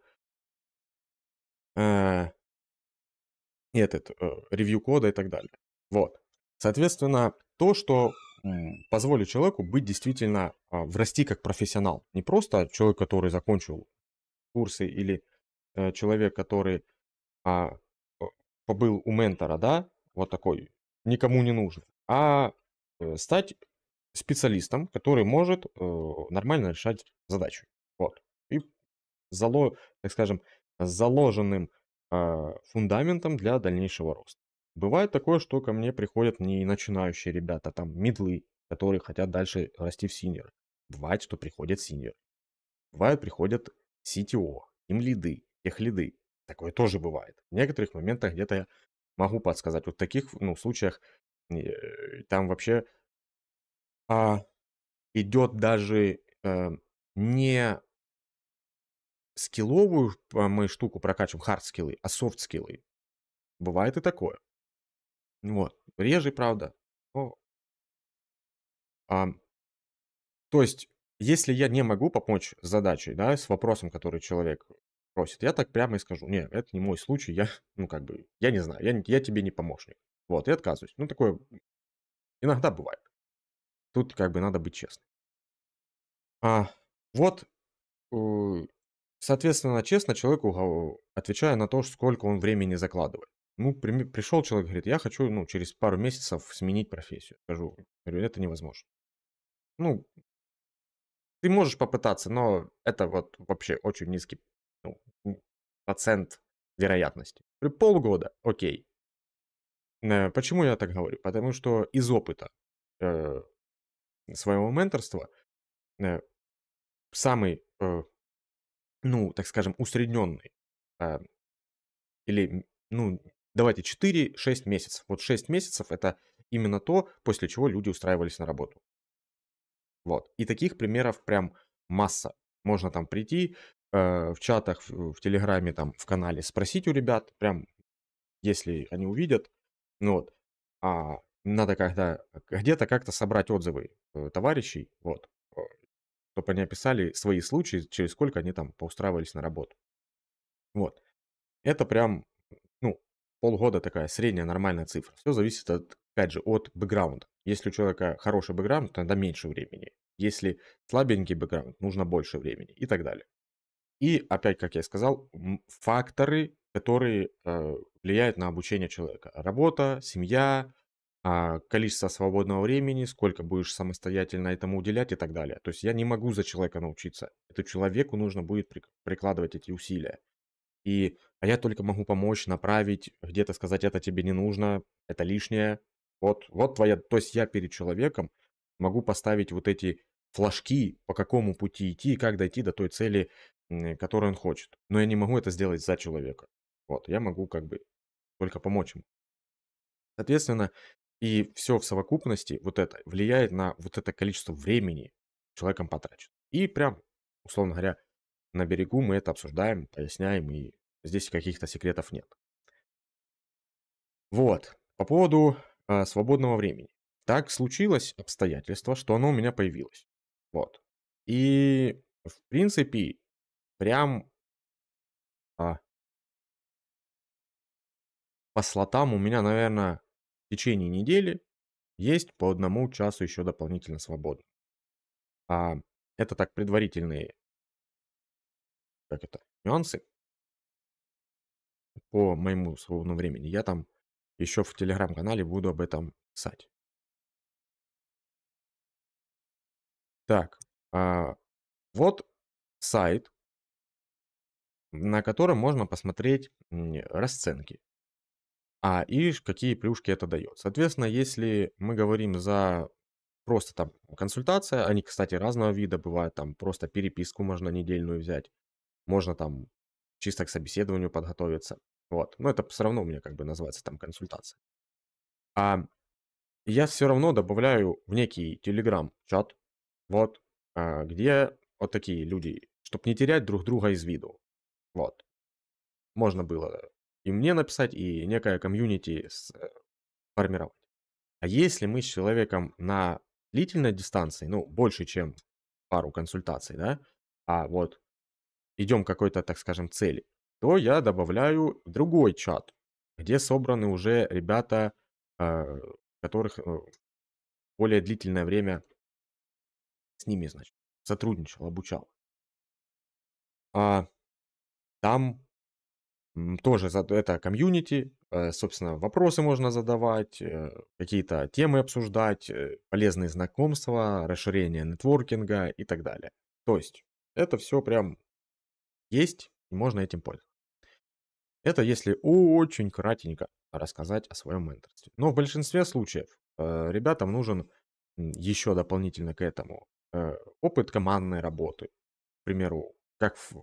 A: э, этот э, ревью кода и так далее. Вот. Соответственно, то, что позволит человеку быть действительно, э, врасти как профессионал. Не просто человек, который закончил курсы или э, человек, который э, побыл у ментора, да, вот такой, никому не нужен, а Э, стать специалистом, который может э, нормально решать задачу. Вот. И зало, так скажем, заложенным э, фундаментом для дальнейшего роста. Бывает такое, что ко мне приходят не начинающие ребята, а там медлы, которые хотят дальше расти в синьор. Бывает, что приходят синьор. Бывает, приходят CTO, им лиды, тех лиды. Такое тоже бывает. В некоторых моментах где-то я могу подсказать. Вот в таких ну, случаях Э, там вообще а, идет даже э, не скилловую а, мы штуку прокачиваем, хард-скиллы, а софт-скиллы. Бывает и такое.
B: Вот. Реже, правда. но, а,
A: то есть, если я не могу помочь с задачей, да, с вопросом, который человек просит, я так прямо и скажу, не, это не мой случай, я, ну, как бы, я не знаю, я, я тебе не помощник. Вот, и отказываюсь. Ну, такое иногда бывает. Тут как бы надо быть честным. А, вот, э, соответственно, честно человеку отвечая на то, сколько он времени закладывает. Ну, при, пришел человек, говорит, я хочу, ну, через пару месяцев сменить профессию. Скажу, говорю, это невозможно. Ну, ты можешь попытаться, но это вот вообще очень низкий ну, процент вероятности. При полгода, окей. Э, почему я так говорю? Потому что из опыта э,
B: своего менторства э, самый, э, ну,
A: так скажем, усредненный, э, или, ну, давайте 4-6 месяцев. Вот 6 месяцев это именно то, после чего люди устраивались на работу. Вот. И таких примеров прям масса. Можно там прийти э, в чатах, в, в Телеграме, там, в канале, спросить у ребят, прям, если они увидят, ну вот. А надо когда где-то как-то собрать отзывы э, товарищей, вот, э, чтобы они описали свои случаи, через сколько они там поустраивались на работу. Вот. Это прям, ну, полгода такая средняя нормальная цифра. Все зависит, от, опять же, от бэкграунда. Если у человека хороший бэкграунд, тогда меньше времени. Если слабенький бэкграунд, нужно больше времени и так далее. И опять, как я сказал, факторы которые э, влияют на обучение человека. Работа, семья, а, количество свободного времени, сколько будешь самостоятельно этому уделять и так далее. То есть я не могу за человека научиться. Это человеку нужно будет прикладывать эти усилия. И а я только могу помочь, направить, где-то сказать, это тебе не нужно, это лишнее. Вот, вот твоя... То есть я перед человеком могу поставить вот эти флажки, по какому пути идти и как дойти до той цели, которую он хочет. Но я не могу это сделать за человека. Вот, я могу как бы только помочь ему. Соответственно, и все в совокупности вот это влияет на вот это количество времени человеком потрачено. И прям, условно говоря, на берегу мы это обсуждаем, поясняем, и здесь каких-то секретов нет. Вот, по поводу э, свободного времени. Так случилось обстоятельство, что оно у меня появилось. Вот. И, в принципе, прям
B: а, по слотам у
A: меня, наверное, в течение недели есть по одному часу еще дополнительно свободно. А это так предварительные, как
B: это, нюансы по моему свободному времени. Я там еще в телеграм-канале буду об этом писать. Так, а, вот сайт,
A: на котором можно посмотреть расценки а, и какие плюшки это дает. Соответственно, если мы говорим за просто там консультация, они, кстати, разного вида бывают, там просто переписку можно недельную взять, можно там чисто к собеседованию подготовиться, вот, но ну, это все равно у меня как бы называется там консультация. А я все равно добавляю в некий телеграм-чат, вот, а, где вот такие люди, чтобы не терять друг друга из виду, вот. Можно было и мне написать, и некое комьюнити сформировать. Э, а если мы с человеком на длительной дистанции, ну, больше, чем пару консультаций, да, а вот идем к какой-то, так скажем, цели, то я добавляю другой чат, где собраны уже ребята, э, которых э, более длительное время
B: с ними, значит, сотрудничал, обучал. А
A: там тоже это комьюнити, э, собственно, вопросы можно задавать, э, какие-то темы обсуждать, э, полезные знакомства, расширение нетворкинга и так далее. То есть это все прям есть, и можно этим пользоваться. Это если очень кратенько рассказать о своем менторстве. Но в большинстве случаев ребятам нужен еще дополнительно к этому опыт командной работы. К примеру, как в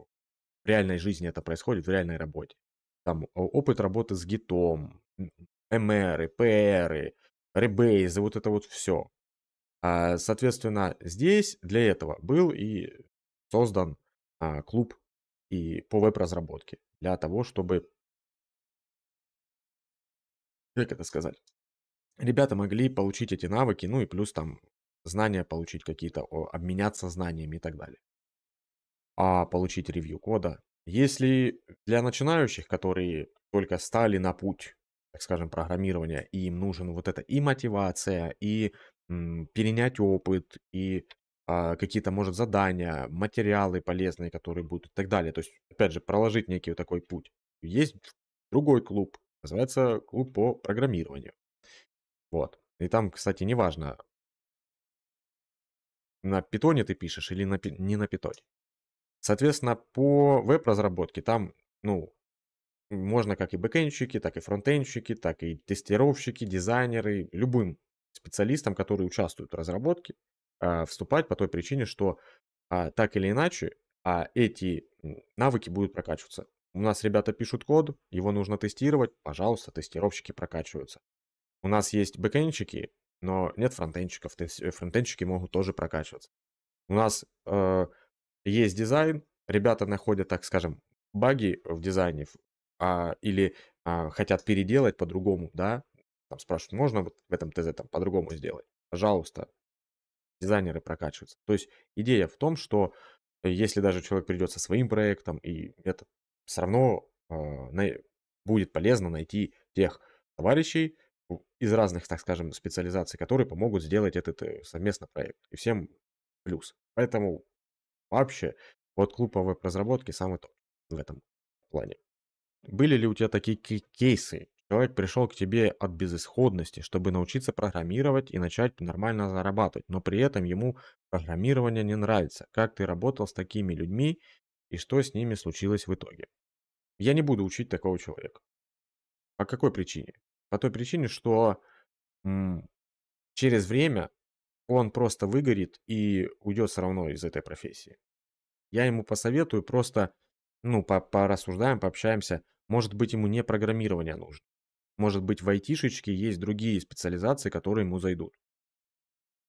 A: в реальной жизни это происходит, в реальной работе. Там опыт работы с гитом, МРы, ПРы, ребейзы, вот это вот все. А, соответственно, здесь для этого был и создан а, клуб и по веб-разработке для того, чтобы, как это сказать, ребята могли получить эти навыки, ну и плюс там знания получить какие-то, обменяться знаниями и так далее а получить ревью кода. Если для начинающих, которые только стали на путь, так скажем, программирования, и им нужен вот это и мотивация, и м, перенять опыт, и а, какие-то, может, задания, материалы полезные, которые будут и так далее. То есть, опять же, проложить некий вот такой путь. Есть другой клуб, называется клуб по программированию. Вот. И там, кстати, неважно, на питоне ты пишешь или на, не на питоне. Соответственно, по веб-разработке там, ну, можно как и бэкэндщики, так и фронтендщики, так и тестировщики, дизайнеры, любым специалистам, которые участвуют в разработке, а, вступать по той причине, что а, так или иначе а, эти навыки будут прокачиваться. У нас ребята пишут код, его нужно тестировать, пожалуйста, тестировщики прокачиваются. У нас есть бэкэндщики, но нет фронтенщиков, э, фронтенщики могут тоже прокачиваться. У нас э, есть дизайн, ребята находят, так скажем, баги в дизайне а, или а, хотят переделать по-другому, да, там спрашивают, можно вот в этом ТЗ там по-другому сделать? Пожалуйста, дизайнеры прокачиваются. То есть идея в том, что э, если даже человек придет со своим проектом, и это все равно э, а, на, будет полезно найти тех товарищей из разных, так скажем, специализаций, которые помогут сделать этот э, совместно проект. И всем плюс. Поэтому Вообще, вот клуб по веб-разработке самый топ в этом плане. Были ли у тебя такие кейсы? Человек пришел к тебе от безысходности, чтобы научиться программировать и начать нормально зарабатывать, но при этом ему программирование не нравится. Как ты работал с такими людьми и что с ними случилось в итоге? Я не буду учить такого человека. По какой причине? По той причине, что через время он просто выгорит и уйдет все равно из этой профессии. Я ему посоветую просто, ну, по порассуждаем, пообщаемся. Может быть, ему не программирование нужно. Может быть, в айтишечке есть другие специализации, которые ему зайдут.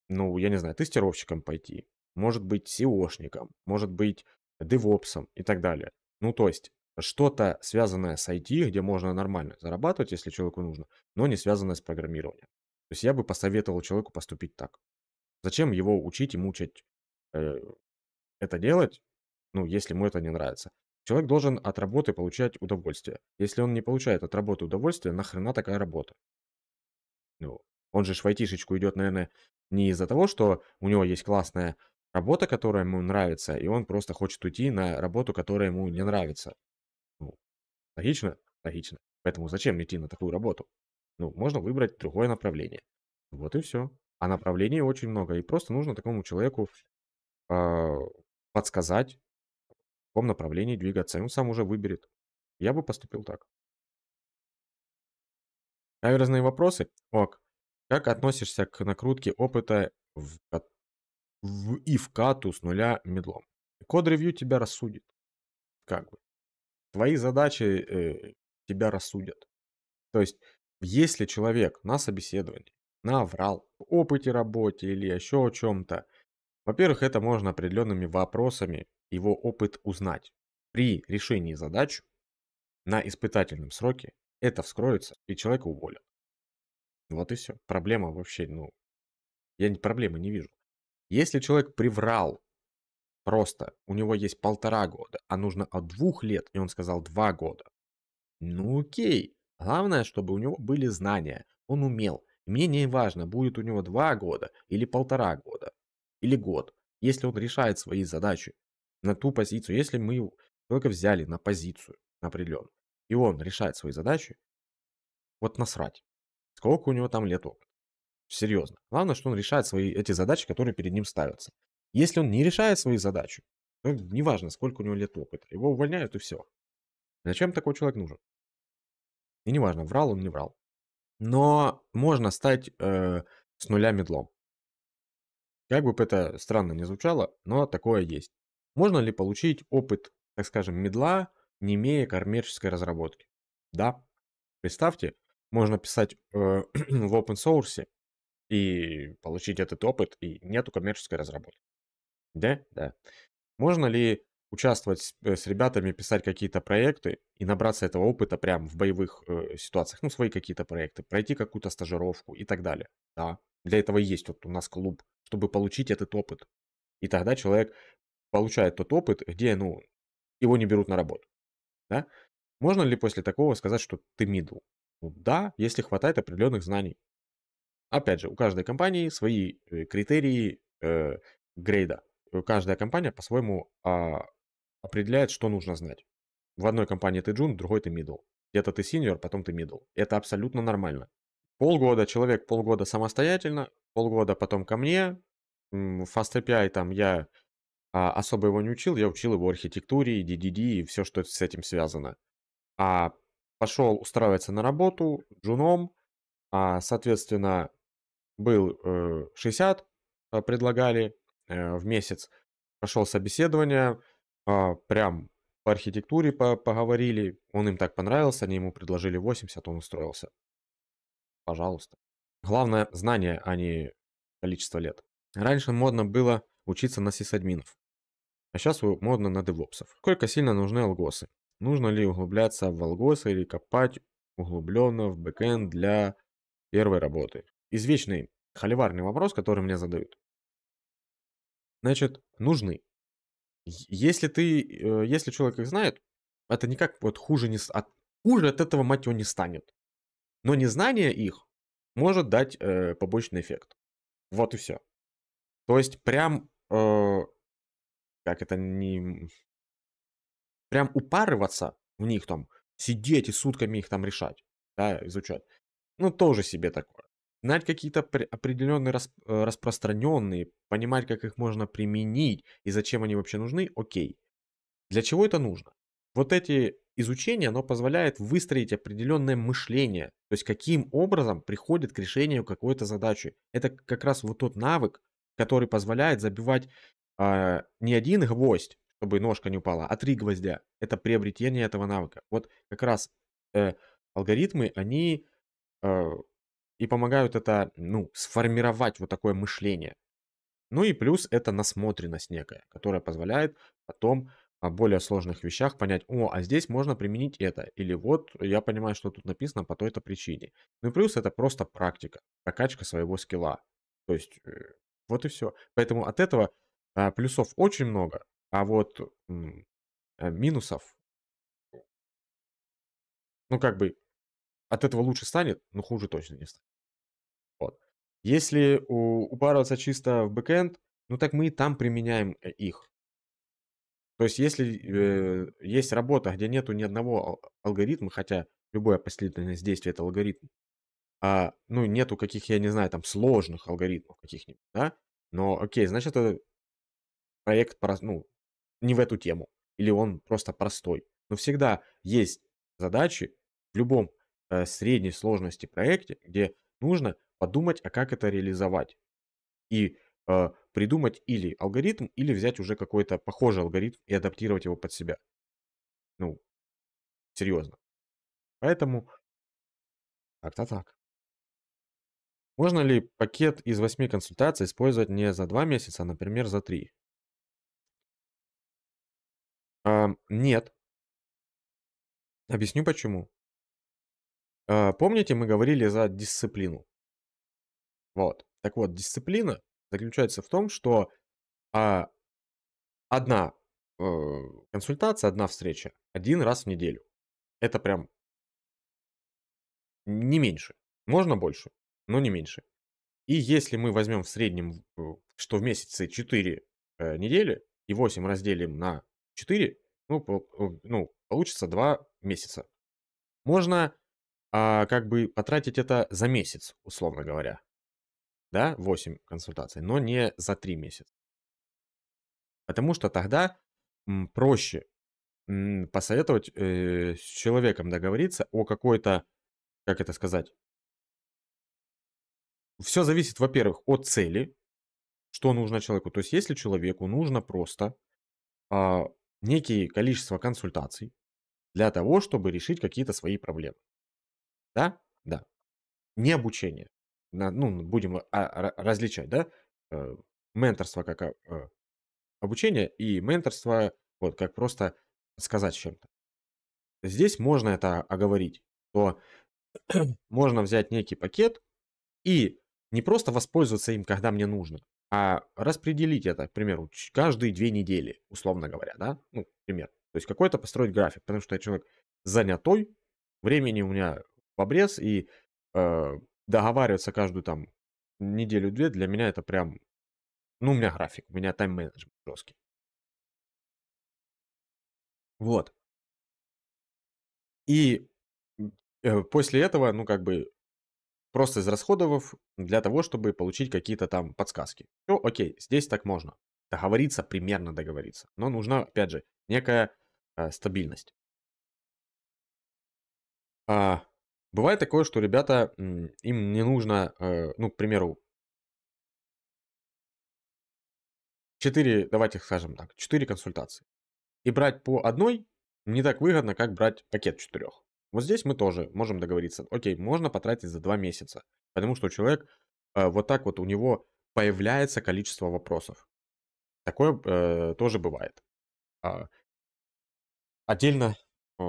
A: Ну, я не знаю, тестировщиком пойти. Может быть, SEOшником. Может быть, девопсом и так далее. Ну, то есть, что-то связанное с IT, где можно нормально зарабатывать, если человеку нужно, но не связанное с программированием. То есть я бы посоветовал человеку поступить так. Зачем его учить и мучать э, это делать, ну, если ему это не нравится? Человек должен от работы получать удовольствие. Если он не получает от работы удовольствие, нахрена такая работа? Ну, он же ж идет, наверное, не из-за того, что у него есть классная работа, которая ему нравится, и он просто хочет уйти на работу, которая ему не нравится. Ну, логично? Логично. Поэтому зачем идти на такую работу? Ну, можно выбрать другое направление. Вот и все. А направлений очень много. И просто нужно такому человеку э, подсказать, в каком направлении двигаться.
B: И он сам уже выберет. Я бы поступил так.
A: Каверзные вопросы. Ок. Как относишься к накрутке опыта в, в, и в кату с нуля медлом? Код-ревью тебя рассудит. Как бы. Твои задачи э, тебя рассудят. То есть, если человек на собеседовании наврал в опыте работе или еще о чем-то. Во-первых, это можно определенными вопросами его опыт узнать. При решении задач на испытательном сроке это вскроется и человека уволят. Вот и все. Проблема вообще, ну, я проблемы не вижу. Если человек приврал просто, у него есть полтора года, а нужно от двух лет, и он сказал два года, ну окей. Главное, чтобы у него были знания, он умел мне не важно, будет у него два года или полтора года, или год, если он решает свои задачи на ту позицию, если мы только взяли на позицию определенную, и он решает свои задачи, вот насрать. Сколько у него там лет опыта? Серьезно. Главное, что он решает свои эти задачи, которые перед ним ставятся. Если он не решает свои задачи, то неважно, сколько у него лет опыта, его увольняют и все. Зачем такой человек нужен? И неважно, врал он, не врал. Но можно стать э, с нуля медлом. Как бы это странно не звучало, но такое есть. Можно ли получить опыт, так скажем, медла, не имея коммерческой разработки? Да. Представьте, можно писать э, в open source и получить этот опыт, и нету коммерческой разработки. Да? Да. Можно ли участвовать э, с, ребятами, писать какие-то проекты и набраться этого опыта прямо в боевых э, ситуациях, ну, свои какие-то проекты, пройти какую-то стажировку и так далее. Да, для этого есть вот у нас клуб, чтобы получить этот опыт. И тогда человек получает тот опыт, где, ну, его не берут на работу. Да? Можно ли после такого сказать, что ты мидл? Ну, да, если хватает определенных знаний. Опять же, у каждой компании свои э, критерии э, грейда. Э, каждая компания по-своему а, определяет, что нужно знать. В одной компании ты джун, в другой ты мидл. Где-то ты синьор, потом ты мидл. Это абсолютно нормально. Полгода человек, полгода самостоятельно, полгода потом ко мне. Fast API там я а, особо его не учил, я учил его архитектуре, и DDD и все, что с этим связано. А пошел устраиваться на работу джуном, а, соответственно, был э, 60, а, предлагали э, в месяц. пошел собеседование, а, прям по архитектуре по поговорили, он им так понравился, они ему предложили 80, он устроился. Пожалуйста. Главное знание, а не количество лет. Раньше модно было учиться на сисадминов, а сейчас модно на девопсов. Сколько сильно нужны алгосы? Нужно ли углубляться в алгосы или копать углубленно в бэкэнд для первой работы? Извечный холиварный вопрос, который мне задают. Значит, нужны. Если ты, э, если человек их знает, это никак вот хуже не от хуже от этого мать его не станет. Но незнание их может дать э, побочный эффект. Вот и все. То есть прям э, как это не прям упарываться в них там сидеть и сутками их там решать, да, изучать. Ну тоже себе такое знать какие-то определенные расп э, распространенные, понимать, как их можно применить и зачем они вообще нужны, окей. Для чего это нужно? Вот эти изучения, оно позволяет выстроить определенное мышление, то есть каким образом приходит к решению какой-то задачи. Это как раз вот тот навык, который позволяет забивать э, не один гвоздь, чтобы ножка не упала, а три гвоздя. Это приобретение этого навыка. Вот как раз э, алгоритмы, они э, и помогают это, ну, сформировать вот такое мышление. Ну и плюс это насмотренность некая, которая позволяет потом о более сложных вещах понять, о, а здесь можно применить это, или вот я понимаю, что тут написано по той-то причине. Ну и плюс это просто практика, прокачка своего скилла. То есть э, вот и все. Поэтому от этого а, плюсов очень много, а вот э, минусов,
B: ну как бы от этого лучше станет, но хуже
A: точно не станет. Если упарываться чисто в бэкэнд, ну так мы и там применяем э, их. То есть, если э, есть работа, где нету ни одного а, алгоритма, хотя любая последовательность действия это алгоритм, а, ну, нету каких, я не знаю, там сложных алгоритмов каких-нибудь, да, но окей, значит, это проект, про, ну, не в эту тему, или он просто простой. Но всегда есть задачи в любом э, средней сложности проекте, где нужно подумать, а как это реализовать. И э, придумать или алгоритм, или взять уже какой-то похожий алгоритм и адаптировать его под себя.
B: Ну, серьезно. Поэтому как-то так. Можно ли пакет из 8 консультаций использовать не за 2 месяца, а, например, за 3? А, нет. Объясню почему. А, помните, мы говорили за
A: дисциплину. Вот. Так вот, дисциплина заключается в том, что а, одна э, консультация, одна встреча, один раз в неделю. Это прям не меньше. Можно больше, но не меньше. И если мы возьмем в среднем, что в месяце 4 э, недели и 8 разделим на 4, ну, по, э, ну получится 2 месяца. Можно а, как бы потратить это за месяц, условно говоря да, 8 консультаций, но не за 3 месяца. Потому что тогда проще посоветовать э, с человеком договориться о какой-то, как это сказать, все зависит, во-первых, от цели, что нужно человеку. То есть, если человеку нужно просто э, некие количество консультаций для того, чтобы решить какие-то свои проблемы, да, да, не обучение на, ну, будем а, различать, да, э, менторство как а, э, обучение и менторство вот как просто сказать чем-то. Здесь можно это оговорить, то можно взять некий пакет и не просто воспользоваться им, когда мне нужно, а распределить это, к примеру, каждые две недели, условно говоря, да, ну, пример. То есть какой-то построить график, потому что я человек занятой, времени у меня в обрез, и э, договариваться каждую там неделю-две, для меня это прям... Ну, у меня
B: график, у меня тайм-менеджмент жесткий. Вот.
A: И э, после этого, ну, как бы, просто израсходовав для того, чтобы получить какие-то там подсказки. Ну, окей, здесь так можно. Договориться, примерно договориться. Но нужна, опять же, некая э, стабильность.
B: А, Бывает такое, что ребята, им не нужно, э, ну, к примеру,
A: 4, давайте скажем так, 4 консультации. И брать по одной не так выгодно, как брать пакет четырех. Вот здесь мы тоже можем договориться. Окей, можно потратить за 2 месяца, потому что человек, э, вот так вот у него появляется количество вопросов. Такое э, тоже бывает. А, отдельно э,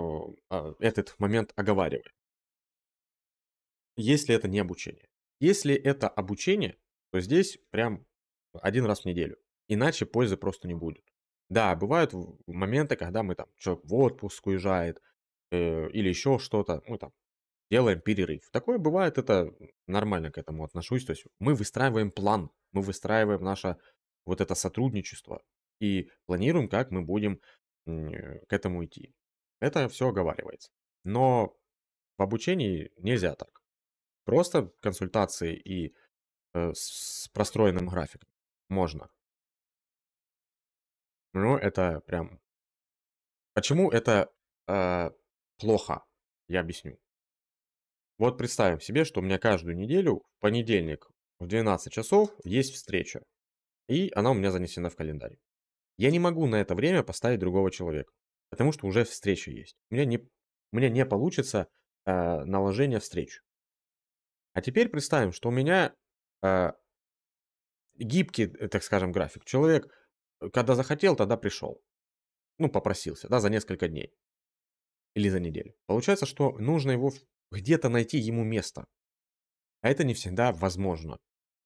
A: этот момент оговариваем если это не обучение. Если это обучение, то здесь прям один раз в неделю. Иначе пользы просто не будет. Да, бывают моменты, когда мы там, человек в отпуск уезжает, э, или еще что-то, мы там делаем перерыв. Такое бывает, это нормально к этому отношусь. То есть мы выстраиваем план, мы выстраиваем наше вот это сотрудничество и планируем, как мы будем э, к этому идти. Это все оговаривается. Но в обучении нельзя так просто консультации и э, с простроенным графиком. Можно.
B: Ну, это прям... Почему это
A: э, плохо? Я объясню. Вот представим себе, что у меня каждую неделю в понедельник в 12 часов есть встреча. И она у меня занесена в календарь. Я не могу на это время поставить другого человека, потому что уже встреча есть. У меня не, у меня не получится э, наложение встреч. А теперь представим, что у меня э, гибкий, э, так скажем, график. Человек, э, когда захотел, тогда пришел. Ну, попросился, да, за несколько дней. Или за неделю. Получается, что нужно его где-то найти ему место. А это не всегда возможно.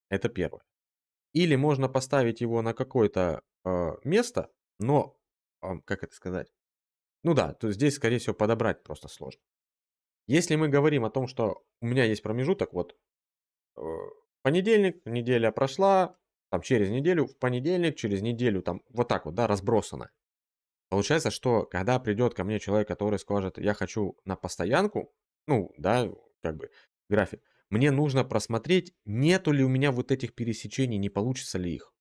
A: Это первое. Или можно поставить его на какое-то э, место, но, э, как это сказать? Ну да, то здесь, скорее всего, подобрать просто сложно. Если мы говорим о том, что у меня есть промежуток, вот э, понедельник, неделя прошла, там через неделю, в понедельник, через неделю, там вот так вот, да, разбросано. Получается, что когда придет ко мне человек, который скажет, я хочу на постоянку, ну, да, как бы график, мне нужно просмотреть, нету ли у меня вот этих пересечений, не получится ли их.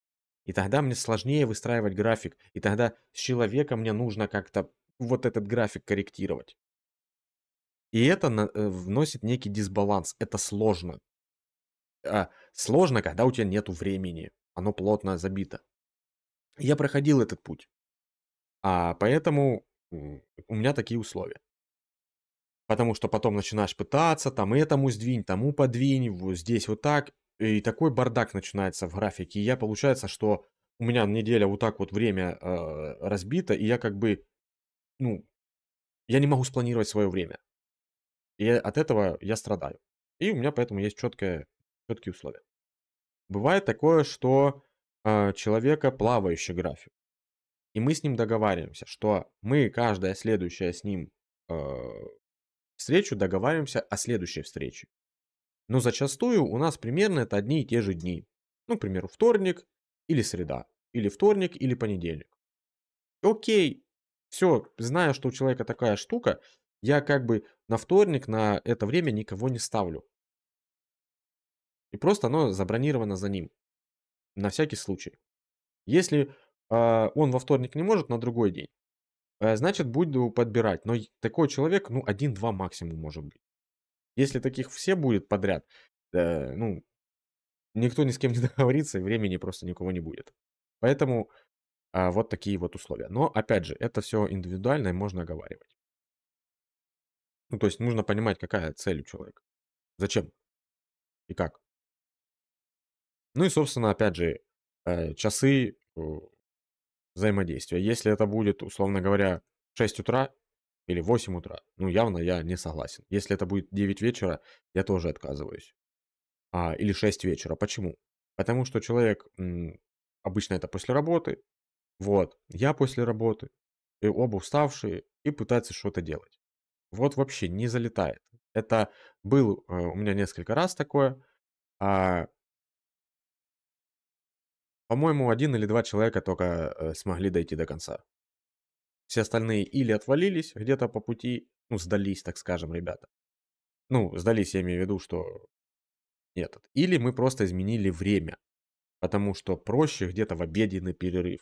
A: И тогда мне сложнее выстраивать график, и тогда с человеком мне нужно как-то вот этот график корректировать. И это на, э, вносит некий дисбаланс. Это сложно. А, сложно, когда у тебя нету времени. Оно плотно забито. Я проходил этот путь. А поэтому у меня такие условия. Потому что потом начинаешь пытаться, там этому сдвинь, тому подвинь, вот здесь вот так. И такой бардак начинается в графике. И я получается, что у меня неделя вот так вот время э, разбито, и я как бы, ну, я не могу спланировать свое время. И от этого я страдаю. И у меня поэтому есть четкое, четкие условия. Бывает такое, что э, человека плавающий график. И мы с ним договариваемся, что мы каждая следующая с ним э, встречу договариваемся о следующей встрече. Но зачастую у нас примерно это одни и те же дни. Ну, к примеру, вторник или среда, или вторник или понедельник. Окей, все, зная, что у человека такая штука, я как бы на вторник на это время никого не ставлю. И просто оно забронировано за ним. На всякий случай. Если э, он во вторник не может, на другой день, э, значит буду подбирать. Но такой человек, ну, один-два максимум может быть. Если таких все будет подряд, э, ну, никто ни с кем не договорится, и времени просто никого не будет. Поэтому э, вот такие вот условия. Но, опять же, это все индивидуально и можно оговаривать. Ну, то есть нужно понимать, какая цель у человека. Зачем? И как? Ну и, собственно, опять же, э, часы э, взаимодействия. Если это будет, условно говоря, 6 утра или 8 утра, ну, явно я не согласен. Если это будет 9 вечера, я тоже отказываюсь. А, или 6 вечера. Почему? Потому что человек, обычно это после работы, вот, я после работы, и оба уставшие, и пытается что-то делать. Вот вообще не залетает. Это был э, у меня несколько раз такое. А, по-моему, один или два человека только э, смогли дойти до конца. Все остальные или отвалились где-то по пути, ну, сдались, так скажем, ребята. Ну, сдались, я имею в виду, что этот. Или мы просто изменили время, потому что проще где-то в обеденный перерыв.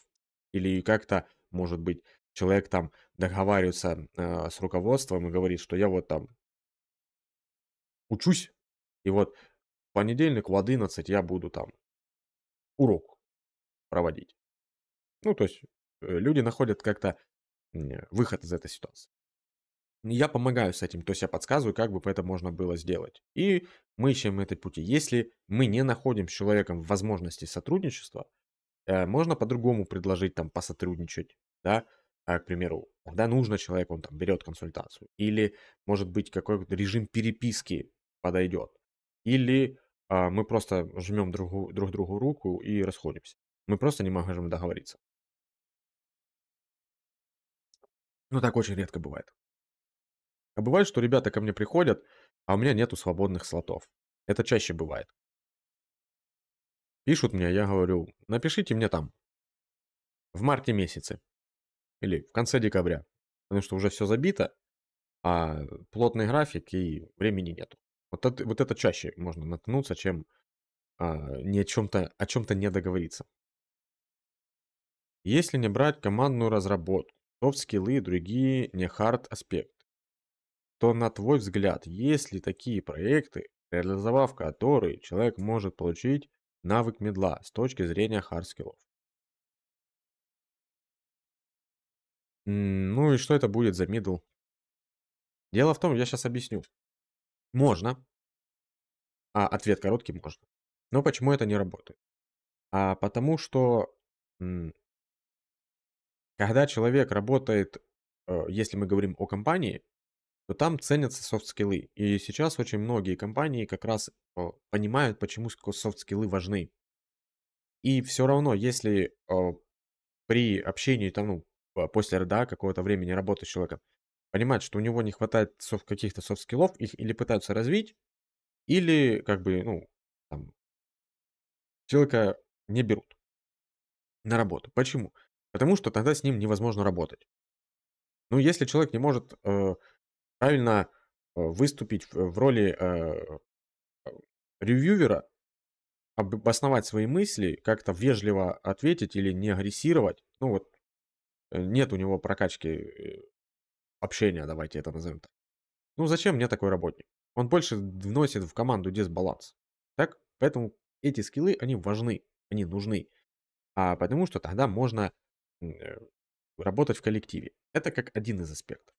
A: Или как-то, может быть, человек там договаривается э, с руководством и говорит, что я вот там учусь, и вот в понедельник в 11 я буду там урок проводить. Ну, то есть э, люди находят как-то выход из этой ситуации. Я помогаю с этим, то есть я подсказываю, как бы это можно было сделать. И мы ищем эти пути. Если мы не находим с человеком возможности сотрудничества, э, можно по-другому предложить там посотрудничать, да, а, к примеру, когда нужно человеку, он там берет консультацию, или, может быть, какой-то режим переписки подойдет, или а, мы просто жмем другу, друг другу руку и расходимся. Мы просто не можем
B: договориться. Ну, так очень редко бывает.
A: А бывает, что ребята ко мне приходят, а у меня нету свободных слотов. Это чаще бывает. Пишут мне, я говорю, напишите мне там в марте месяце или в конце декабря, потому что уже все забито, а плотный график и времени нету. Вот это, вот это чаще можно наткнуться, чем а, не о чем-то о чем-то не договориться. Если не брать командную разработку, софт-скиллы и другие не хард-аспекты, то на твой взгляд, есть ли такие проекты, реализовав которые человек может получить навык медла с точки зрения хард-скиллов? Ну и что это будет за мидл?
B: Дело в том, я сейчас объясню. Можно.
A: А ответ короткий можно. Но почему это не работает? А потому что когда человек работает, э, если мы говорим о компании, то там ценятся софт-скиллы. И сейчас очень многие компании как раз э, понимают, почему ск- софт-скиллы важны. И все равно, если э, при общении там, ну, Типа, после да, какого-то времени работы с человеком, понимают, что у него не хватает софт, каких-то софт-скиллов, их или пытаются развить, или как бы, ну, там, человека не берут на работу. Почему? Потому что тогда с ним невозможно работать. Ну, если человек не может э, правильно э, выступить в, в роли э, э ревьювера, обосновать свои мысли, как-то вежливо ответить или не агрессировать, ну вот нет у него прокачки э, общения, давайте это назовем так. Ну зачем мне такой работник? Он больше вносит в команду дисбаланс. Так? Поэтому эти скиллы, они важны, они нужны. А потому что тогда можно э, работать в коллективе. Это как один из аспектов.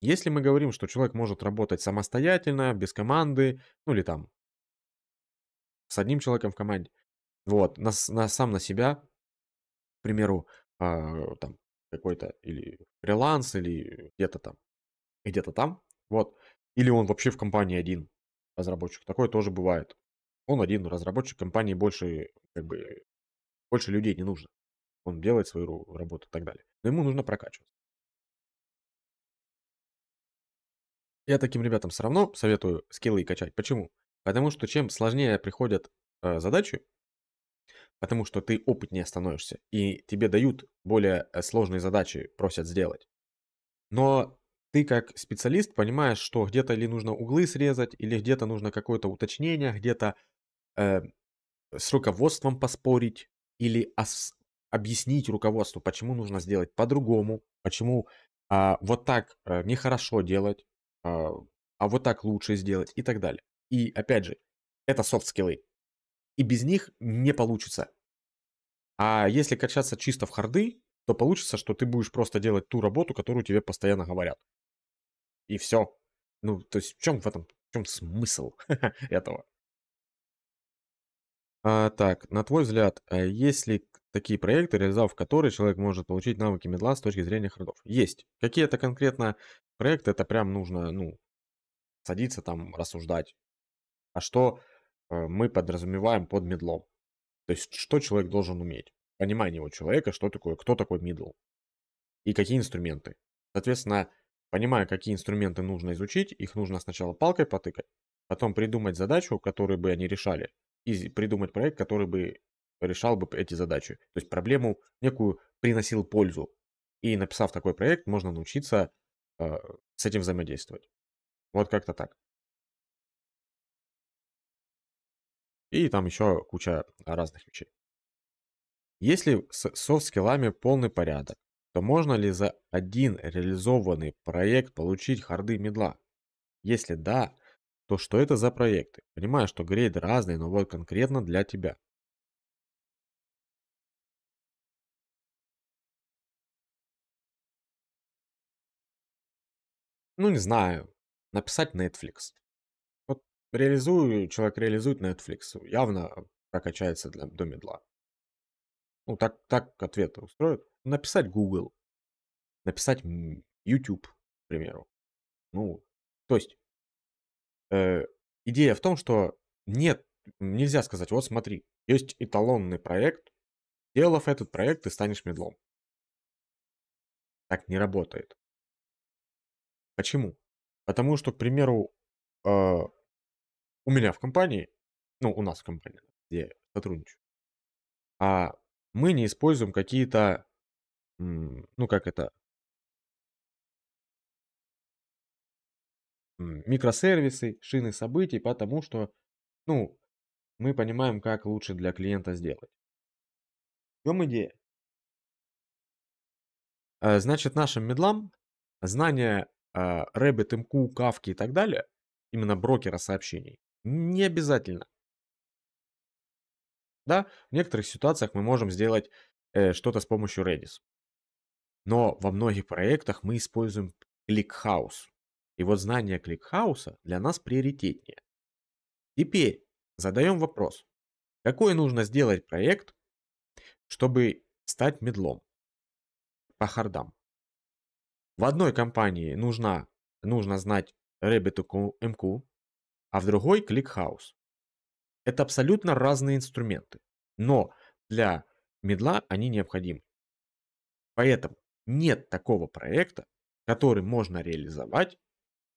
A: Если мы говорим, что человек может работать самостоятельно, без команды, ну или там с одним человеком в команде, вот, на, на, сам на себя, к примеру, э, там, какой-то или фриланс, или где-то там, где-то там, вот. Или он вообще в компании один разработчик, такое тоже бывает. Он один разработчик, компании больше, как бы, больше людей не нужно.
B: Он делает свою работу и так далее. Но ему нужно прокачиваться.
A: Я таким ребятам все равно советую скиллы качать. Почему? Потому что чем сложнее приходят э, задачи, потому что ты опытнее становишься, и тебе дают более э, сложные задачи, просят сделать. Но ты как специалист понимаешь, что где-то или нужно углы срезать, или где-то нужно какое-то уточнение, где-то э, с руководством поспорить, или ос- объяснить руководству, почему нужно сделать по-другому, почему э, вот так э, нехорошо делать, э, а вот так лучше сделать и так далее. И опять же, это софт-скиллы и без них не получится. А если качаться чисто в харды, то получится, что ты будешь просто делать ту работу, которую тебе постоянно говорят. И все. Ну, то есть в чем в этом, в чем смысл этого? А, так, на твой взгляд, э, есть ли такие проекты, реализовав которые человек может получить навыки медла с точки зрения хардов? Есть. какие это конкретно проекты, это прям нужно, ну, садиться там, рассуждать. А что Э, мы подразумеваем под медлом. То есть, что человек должен уметь. Понимание его человека, что такое, кто такой мидл. И какие инструменты. Соответственно, понимая, какие инструменты нужно изучить, их нужно сначала палкой потыкать, потом придумать задачу, которую бы они решали, и придумать проект, который бы решал бы эти задачи. То есть проблему некую приносил пользу. И написав такой проект, можно научиться э,
B: с этим взаимодействовать. Вот как-то так.
A: И там еще куча разных вещей. Если с софт-скиллами полный порядок, то можно ли за один реализованный проект получить харды медла? Если да, то что это за проекты? Понимаю, что грейд
B: разный, но вот конкретно для тебя.
A: Ну не знаю, написать Netflix реализую, человек реализует Netflix, явно прокачается для, до медла. Ну, так, так ответы устроит Написать Google, написать YouTube, к примеру. Ну, то есть, э, идея в том, что нет, нельзя сказать, вот смотри, есть эталонный проект, делав этот проект,
B: ты станешь медлом. Так не работает. Почему? Потому что, к примеру, э, у меня в компании, ну, у нас в компании, где я сотрудничаю, а мы не используем какие-то, ну, как это,
A: микросервисы, шины событий, потому что, ну, мы понимаем, как лучше для клиента сделать. В чем идея? А, значит, нашим медлам знания RabbitMQ, MQ, Kafka и так далее, именно брокера сообщений, не обязательно. Да, в некоторых ситуациях мы можем сделать э, что-то с помощью Redis. Но во многих проектах мы используем ClickHouse. И вот знание ClickHouse для нас приоритетнее. Теперь задаем вопрос. Какой нужно сделать проект, чтобы стать медлом по хардам? В одной компании нужно, нужно знать RabbitMQ, а в другой кликхаус. Это абсолютно разные инструменты, но для медла они необходимы. Поэтому нет такого проекта, который можно реализовать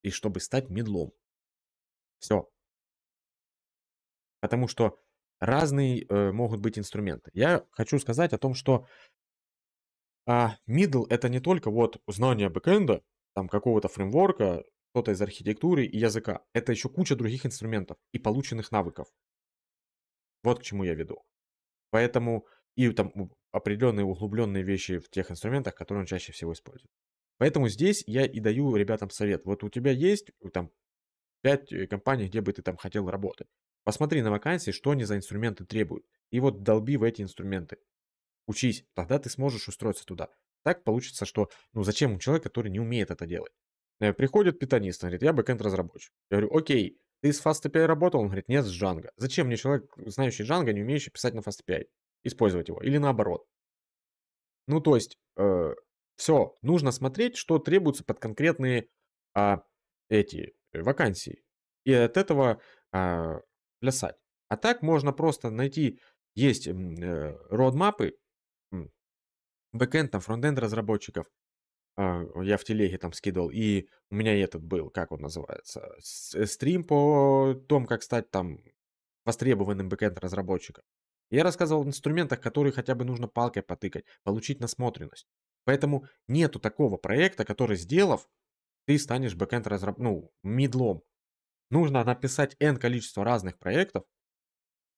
A: и чтобы стать медлом. Все. Потому что разные э, могут быть инструменты. Я хочу сказать о том, что а, middle это не только вот знание бэкэнда, там какого-то фреймворка, что-то из архитектуры и языка. Это еще куча других инструментов и полученных навыков. Вот к чему я веду. Поэтому и там определенные углубленные вещи в тех инструментах, которые он чаще всего использует. Поэтому здесь я и даю ребятам совет. Вот у тебя есть там 5 э, компаний, где бы ты там хотел работать. Посмотри на вакансии, что они за инструменты требуют. И вот долби в эти инструменты. Учись, тогда ты сможешь устроиться туда. Так получится, что ну зачем человек, который не умеет это делать? Э, приходит питанист, он говорит, я бэкенд разработчик. Я говорю, окей, ты с FastAPI работал? Он говорит, нет, с Django. Зачем мне человек, знающий Django, не умеющий писать на FastAPI? Использовать его. Или наоборот. Ну, то есть, э, все, нужно смотреть, что требуется под конкретные а, э, эти вакансии. И от этого э, плясать. А так можно просто найти, есть э, родмапы, бэкэнд, фронтенд разработчиков, а, я в телеге там скидывал, и у меня этот был, как он называется, э, стрим по тому, как стать там востребованным бэкэнд-разработчиком. Я рассказывал о инструментах, которые хотя бы нужно палкой потыкать, получить насмотренность. Поэтому нету такого проекта, который, сделав, ты станешь бэкэнд разраб... ну, мидлом. Нужно написать N количество разных проектов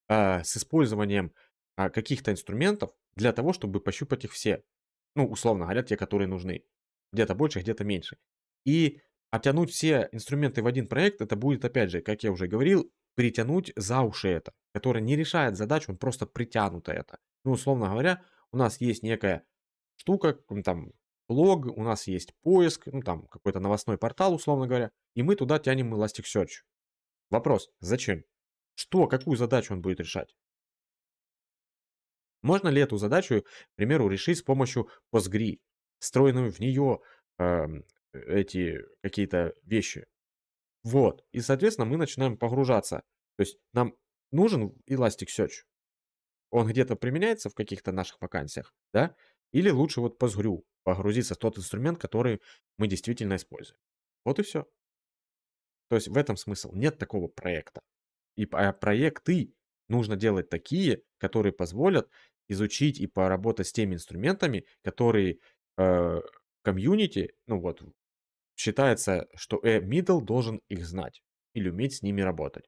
A: э, с использованием э, каких-то инструментов для того, чтобы пощупать их все. Ну, условно говоря, те, которые нужны где-то больше, где-то меньше. И оттянуть все инструменты в один проект, это будет, опять же, как я уже говорил, притянуть за уши это, которое не решает задачу, он просто притянуто это. Ну, условно говоря, у нас есть некая штука, там, блог, у нас есть поиск, ну, там, какой-то новостной портал, условно говоря, и мы туда тянем Elasticsearch. Вопрос, зачем? Что, какую задачу он будет решать? Можно ли эту задачу, к примеру, решить с помощью Postgre? встроенную в нее э, эти какие-то вещи. Вот. И, соответственно, мы начинаем погружаться. То есть нам нужен Elasticsearch. Он где-то применяется в каких-то наших вакансиях, да? Или лучше вот позгрю, погрузиться в тот инструмент, который мы действительно используем. Вот и все. То есть в этом смысл. Нет такого проекта. И а проекты нужно делать такие, которые позволят изучить и поработать с теми инструментами, которые Э, комьюнити, ну вот, считается, что э, middle должен их знать или уметь с ними работать.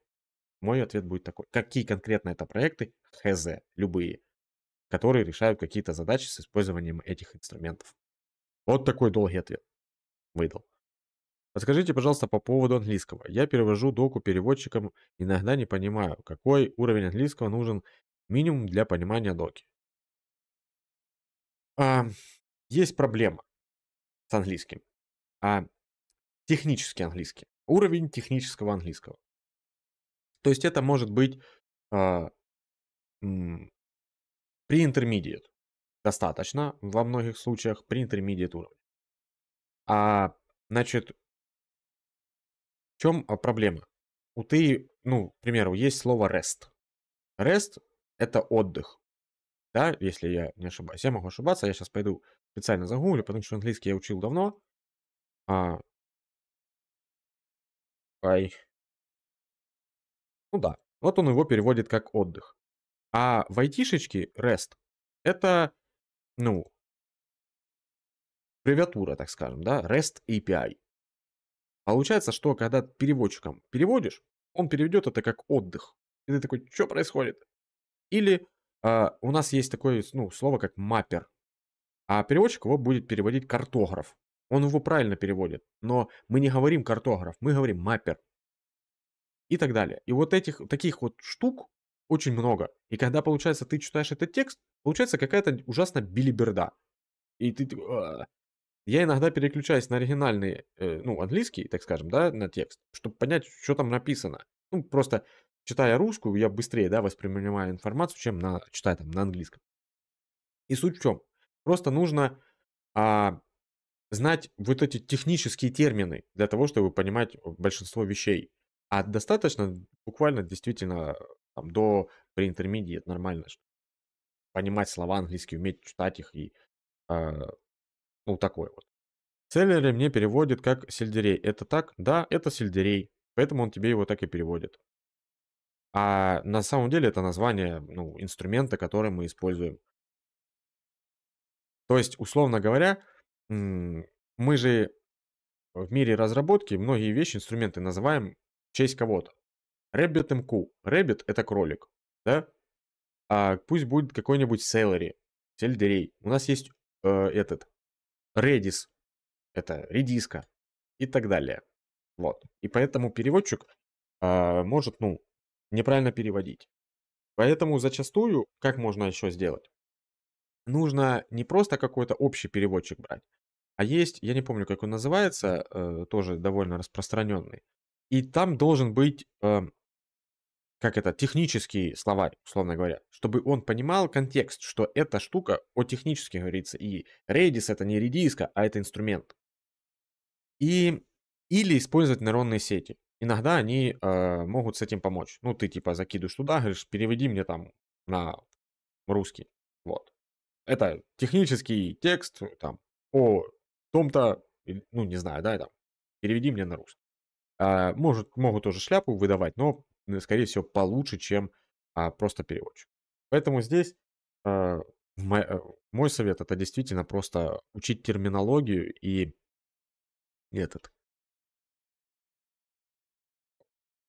A: Мой ответ будет такой. Какие конкретно это проекты? ХЗ, любые, которые решают какие-то задачи с использованием этих инструментов. Вот такой долгий ответ выдал. Подскажите, пожалуйста, по поводу английского. Я перевожу доку переводчикам, иногда не понимаю, какой уровень английского нужен минимум для понимания доки. А, есть проблема с английским. А технический английский. Уровень технического английского. То есть это может быть э, при интермедиат достаточно во многих случаях при интермедиат уровне. А значит, в чем а, проблема? У ты, ну, к примеру, есть слово rest. Rest это отдых. Да, если я не ошибаюсь. Я могу ошибаться, я сейчас пойду специально загуглю, потому что английский я учил давно. А...
B: Ай. Ну да, вот он его переводит как отдых. А в айтишечке REST это,
A: ну, аббревиатура, так скажем, да, REST API. Получается, что когда переводчиком переводишь, он переведет это как отдых. И ты такой, что происходит? Или э, у нас есть такое ну, слово, как маппер. А переводчик его будет переводить картограф. Он его правильно переводит, но мы не говорим картограф, мы говорим маппер. И так далее. И вот этих таких вот штук очень много. И когда, получается, ты читаешь этот текст, получается какая-то ужасно билиберда. И ты... Я иногда переключаюсь на оригинальный, э, ну, английский, так скажем, да, на текст, чтобы понять, что там написано. Ну, просто читая русскую, я быстрее, да, воспринимаю информацию, чем на, читая там на английском. И суть в чем? Просто нужно а, знать вот эти технические термины для того, чтобы понимать э, большинство вещей. А достаточно буквально действительно там, до pre-intermediate нормально понимать слова английские, уметь читать их и а, ну такое вот. Селлери мне переводит как сельдерей. Это так? Да, это сельдерей. Поэтому он тебе его так и переводит. А на самом деле это название ну, инструмента, который мы используем. То есть, условно говоря, мы же в мире разработки многие вещи, инструменты называем в честь кого-то. Rabbit MQ. Rabbit это кролик, да? А пусть будет какой-нибудь Celery, сельдерей. У нас есть э, этот Redis, это редиска и так далее. Вот. И поэтому переводчик э, может, ну, неправильно переводить. Поэтому зачастую, как можно еще сделать? нужно не просто какой-то общий переводчик брать, а есть, я не помню, как он называется, э, тоже довольно распространенный. И там должен быть, э, как это, технический словарь, условно говоря, чтобы он понимал контекст, что эта штука о технически говорится, и Redis это не редиска, а это инструмент. И, или использовать нейронные сети. Иногда они э, могут с этим помочь. Ну, ты типа закидываешь туда, говоришь, переведи мне там на русский. Вот. Это технический текст э, там, о том-то, ну, не знаю, да, там, переведи мне на русский. А, может, могут тоже шляпу выдавать, но, скорее всего, получше, чем а, просто переводчик. Поэтому здесь а, э, мой, совет это действительно просто учить терминологию и, и этот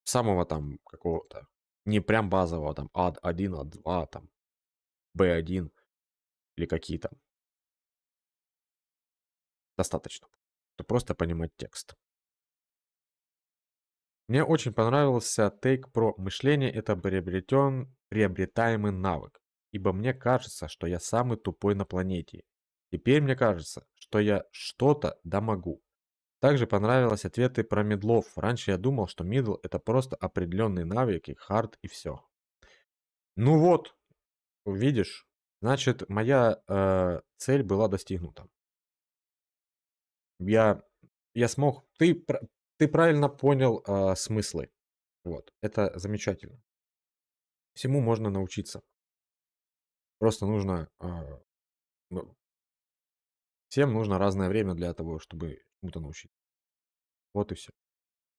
B: самого там какого-то, не прям базового, там, ад 1, ад 2, там, b 1 или какие то Достаточно. То просто понимать текст.
A: Мне очень понравился тейк про мышление – это приобретен, приобретаемый навык, ибо мне кажется, что я самый тупой на планете. Теперь мне кажется, что я что-то да могу. Также понравились ответы про медлов. Раньше я думал, что мидл – это просто определенные навыки, хард и все. Ну вот, видишь, Значит, моя, э, цель была достигнута. Я я смог ты ты правильно понял, а, смыслы. Вот, это замечательно.
B: Всему можно научиться. Просто нужно, а, ну всем нужно разное время для того, чтобы чему-то научиться.
A: Вот и все.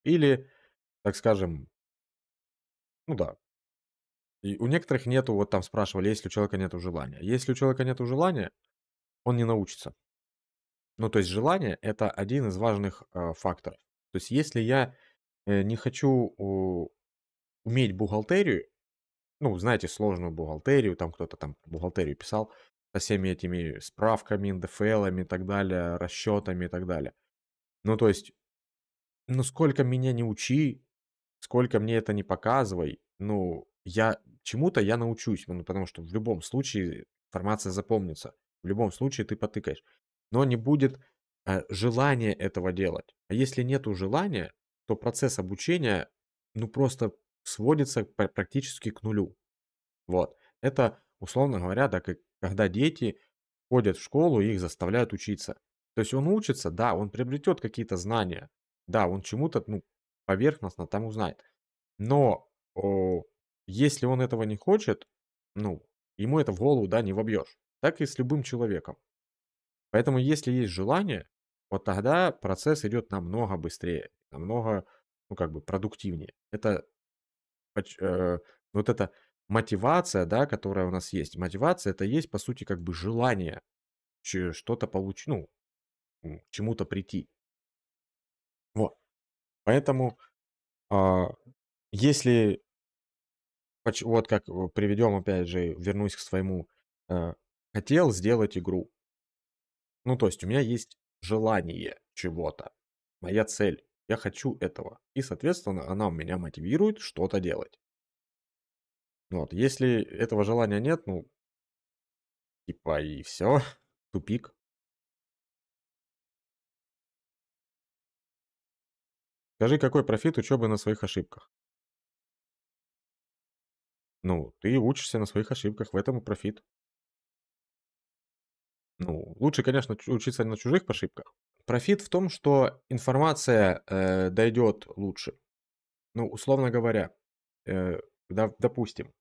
A: Или, так скажем ну да. И у некоторых нету, вот там спрашивали, есть ли у человека нету желания. Если у человека нету желания, он не научится. Ну, то есть желание это один из важных э, факторов. То есть если я э, не хочу э, уметь бухгалтерию, ну, знаете, сложную бухгалтерию, там кто-то там бухгалтерию писал со всеми этими справками, НДФЛами и так далее, расчетами и так далее. Ну, то есть, ну, сколько меня не учи, сколько мне это не показывай, ну, я чему-то я научусь, ну, потому что в любом случае информация запомнится, в любом случае ты потыкаешь, но не будет э, желания этого делать. А если нету желания, то процесс обучения, ну, просто сводится практически к нулю. Вот. Это, условно говоря, да, как, когда дети ходят в школу и их заставляют учиться. То есть он учится, да, он приобретет какие-то знания, да, он чему-то ну, поверхностно там узнает. Но о, если он этого не хочет, ну, ему это в голову, да, не вобьешь. Так и с любым человеком. Поэтому если есть желание, вот тогда процесс идет намного быстрее, намного, ну, как бы продуктивнее. Это э, вот эта мотивация, да, которая у нас есть. Мотивация это есть, по сути, как бы желание что-то получить, ну, к чему-то прийти. Вот. Поэтому, э, если вот как э, приведем, опять же, вернусь к своему, э, хотел сделать игру. Ну, то есть у меня есть желание чего-то, моя цель, я хочу этого. И, соответственно, она у меня мотивирует что-то делать. Вот, если этого желания нет, ну, типа и все,
B: тупик. Скажи, какой профит учебы на своих ошибках?
A: Ну, ты учишься на своих ошибках, в этом и профит. Ну, лучше, конечно, учиться на чужих ошибках. Профит в том, что информация э, дойдет лучше. Ну, условно говоря, э, да, допустим.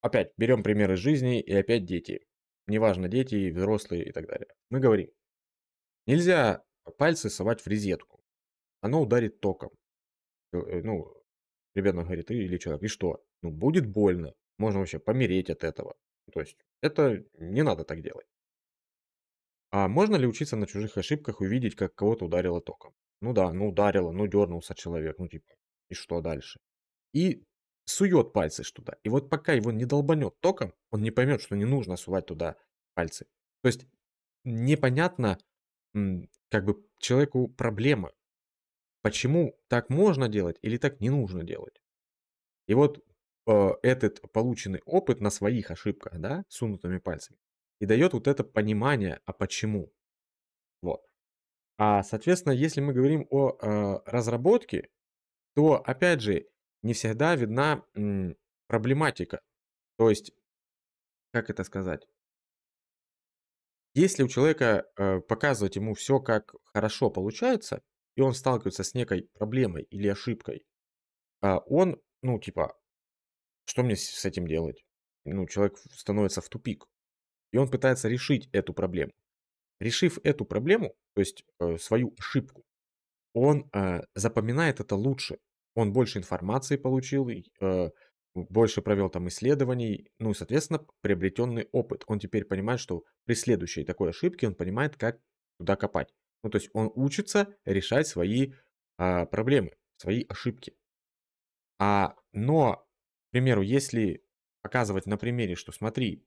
B: Опять берем примеры жизни и опять дети.
A: Неважно, дети, и взрослые и так далее. Мы говорим, нельзя пальцы совать в резетку. Оно ударит током. Э, э, ну, Ребенок говорит, и, или человек, и что? Ну, будет больно. Можно вообще помереть от этого. То есть это не надо так делать. А можно ли учиться на чужих ошибках увидеть, как кого-то ударило током? Ну да, ну ударило, ну дернулся человек, ну типа, и что дальше? И сует пальцы туда. И вот пока его не долбанет током, он не поймет, что не нужно сувать туда пальцы. То есть непонятно, как бы человеку проблема, почему так можно делать или так не нужно делать. И вот э, этот полученный опыт на своих ошибках, да, сунутыми пальцами, и дает вот это понимание, а почему. Вот. А, соответственно, если мы говорим о э, разработке, то, опять же, не всегда видна м, проблематика. То есть, как это сказать? Если у человека э, показывать ему все, как хорошо получается, и он сталкивается с некой проблемой или ошибкой, а он, ну, типа, что мне с этим делать? Ну, человек становится в тупик. И он пытается решить эту проблему. Решив эту проблему, то есть э, свою ошибку, он э, запоминает это лучше. Он больше информации получил, э, больше провел там исследований, ну и, соответственно, приобретенный опыт. Он теперь понимает, что при следующей такой ошибке он понимает, как туда копать. Ну, то есть он учится решать свои а, проблемы, свои ошибки. А, но, к примеру, если показывать на примере, что смотри,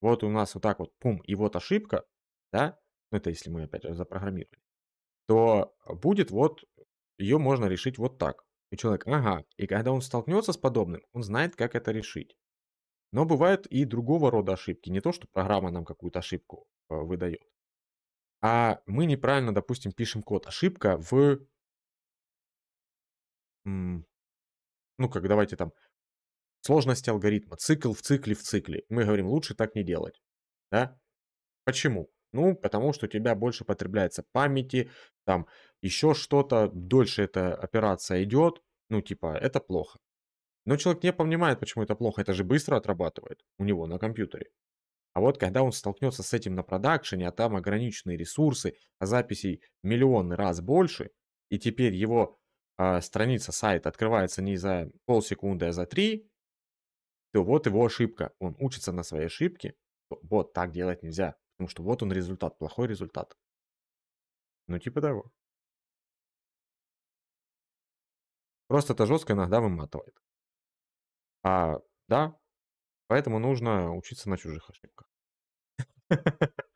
A: вот у нас вот так вот, пум, и вот ошибка, да, ну это если мы опять же запрограммировали, то будет вот, ее можно решить вот так. И человек, ага, и когда он столкнется с подобным, он знает, как это решить. Но бывают и другого рода ошибки, не то, что программа нам какую-то ошибку э, выдает, а мы неправильно, допустим, пишем код. Ошибка в... Ну как, давайте там. сложности алгоритма. Цикл в цикле в цикле. Мы говорим, лучше так не делать. Да? Почему? Ну, потому что у тебя больше потребляется памяти, там еще что-то, дольше эта операция идет, ну, типа, это плохо. Но человек не понимает, почему это плохо, это же быстро отрабатывает у него на компьютере. А вот когда он столкнется с этим на продакшене, а там ограниченные ресурсы, а записей миллионы раз больше, и теперь его э, страница сайта открывается не за полсекунды, а за три, то вот его ошибка. Он учится на своей ошибке. Вот так делать нельзя. Потому что вот он результат, плохой результат. Ну типа
B: того. Просто это жестко иногда выматывает. А, да, поэтому нужно учиться на чужих ошибках.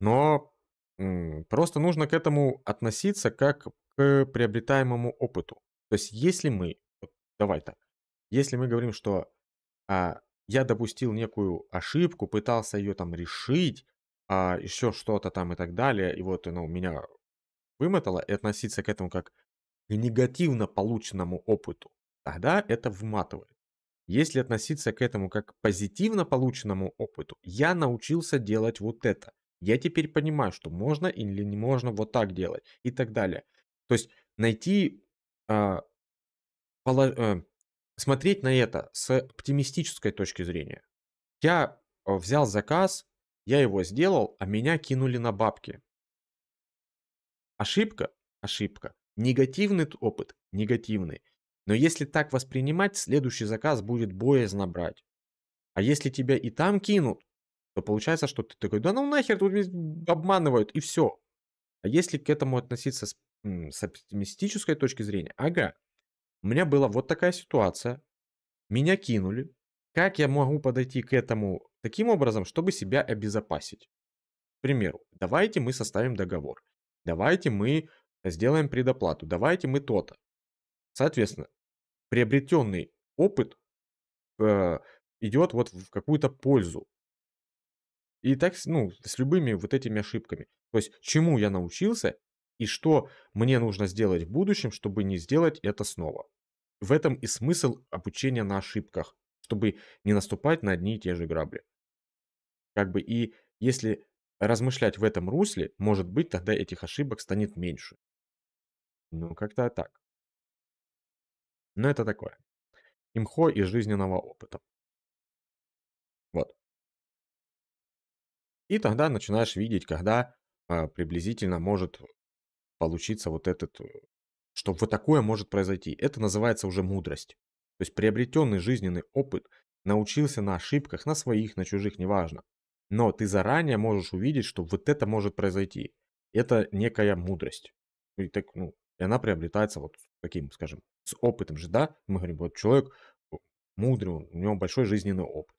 A: Но просто нужно к этому относиться как к приобретаемому опыту. То есть если мы, вот давай так, если мы говорим, что а, я допустил некую ошибку, пытался ее там решить, а, еще что-то там и так далее, и вот ну, меня вымотало, и относиться к этому как к негативно полученному опыту, тогда это вматывает. Если относиться к этому как к позитивно полученному опыту, я научился делать вот это. Я теперь понимаю, что можно или не можно вот так делать и так далее. То есть найти, э, а, полож... э, смотреть на это с оптимистической точки зрения. Я э, взял заказ, я его сделал, а меня кинули на бабки. Ошибка, ошибка. Негативный опыт, негативный. Но если так воспринимать, следующий заказ будет боязно брать. А если тебя и там кинут, то получается, что ты такой, да ну нахер, тут обманывают, и все. А если к этому относиться с, с оптимистической точки зрения, ага, у меня была вот такая ситуация, меня кинули, как я могу подойти к этому таким образом, чтобы себя обезопасить? К примеру, давайте мы составим договор, давайте мы сделаем предоплату, давайте мы то-то. Соответственно, приобретенный опыт э, идет вот в какую-то пользу. И так, ну, с любыми вот этими ошибками. То есть, чему я научился и что мне нужно сделать в будущем, чтобы не сделать это снова. В этом и смысл обучения на ошибках, чтобы не наступать на одни и те же грабли. Как бы и если размышлять в этом русле, может быть, тогда этих ошибок станет меньше. Ну, как-то так. Но это такое. Имхо из жизненного
B: опыта. Вот. И тогда
A: начинаешь видеть, когда э, приблизительно может получиться вот этот, э, что вот такое может произойти. Это называется уже мудрость. То есть приобретенный жизненный опыт научился на ошибках, на своих, на чужих, неважно. Но ты заранее можешь увидеть, что вот это может произойти. Это некая мудрость. И так, ну, и она приобретается вот таким, скажем, с опытом же, да? Мы говорим, вот человек мудрый, у него большой жизненный опыт.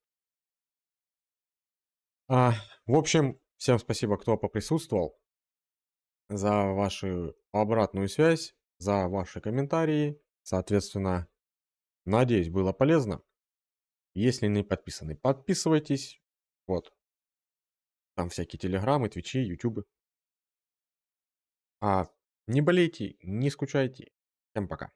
A: А, в общем, всем спасибо, кто поприсутствовал, за вашу обратную связь, за ваши комментарии. Соответственно, надеюсь, было полезно. Если не подписаны, подписывайтесь. Вот. Там всякие
B: телеграммы, твичи, ютубы. А не болейте, не скучайте. Всем пока.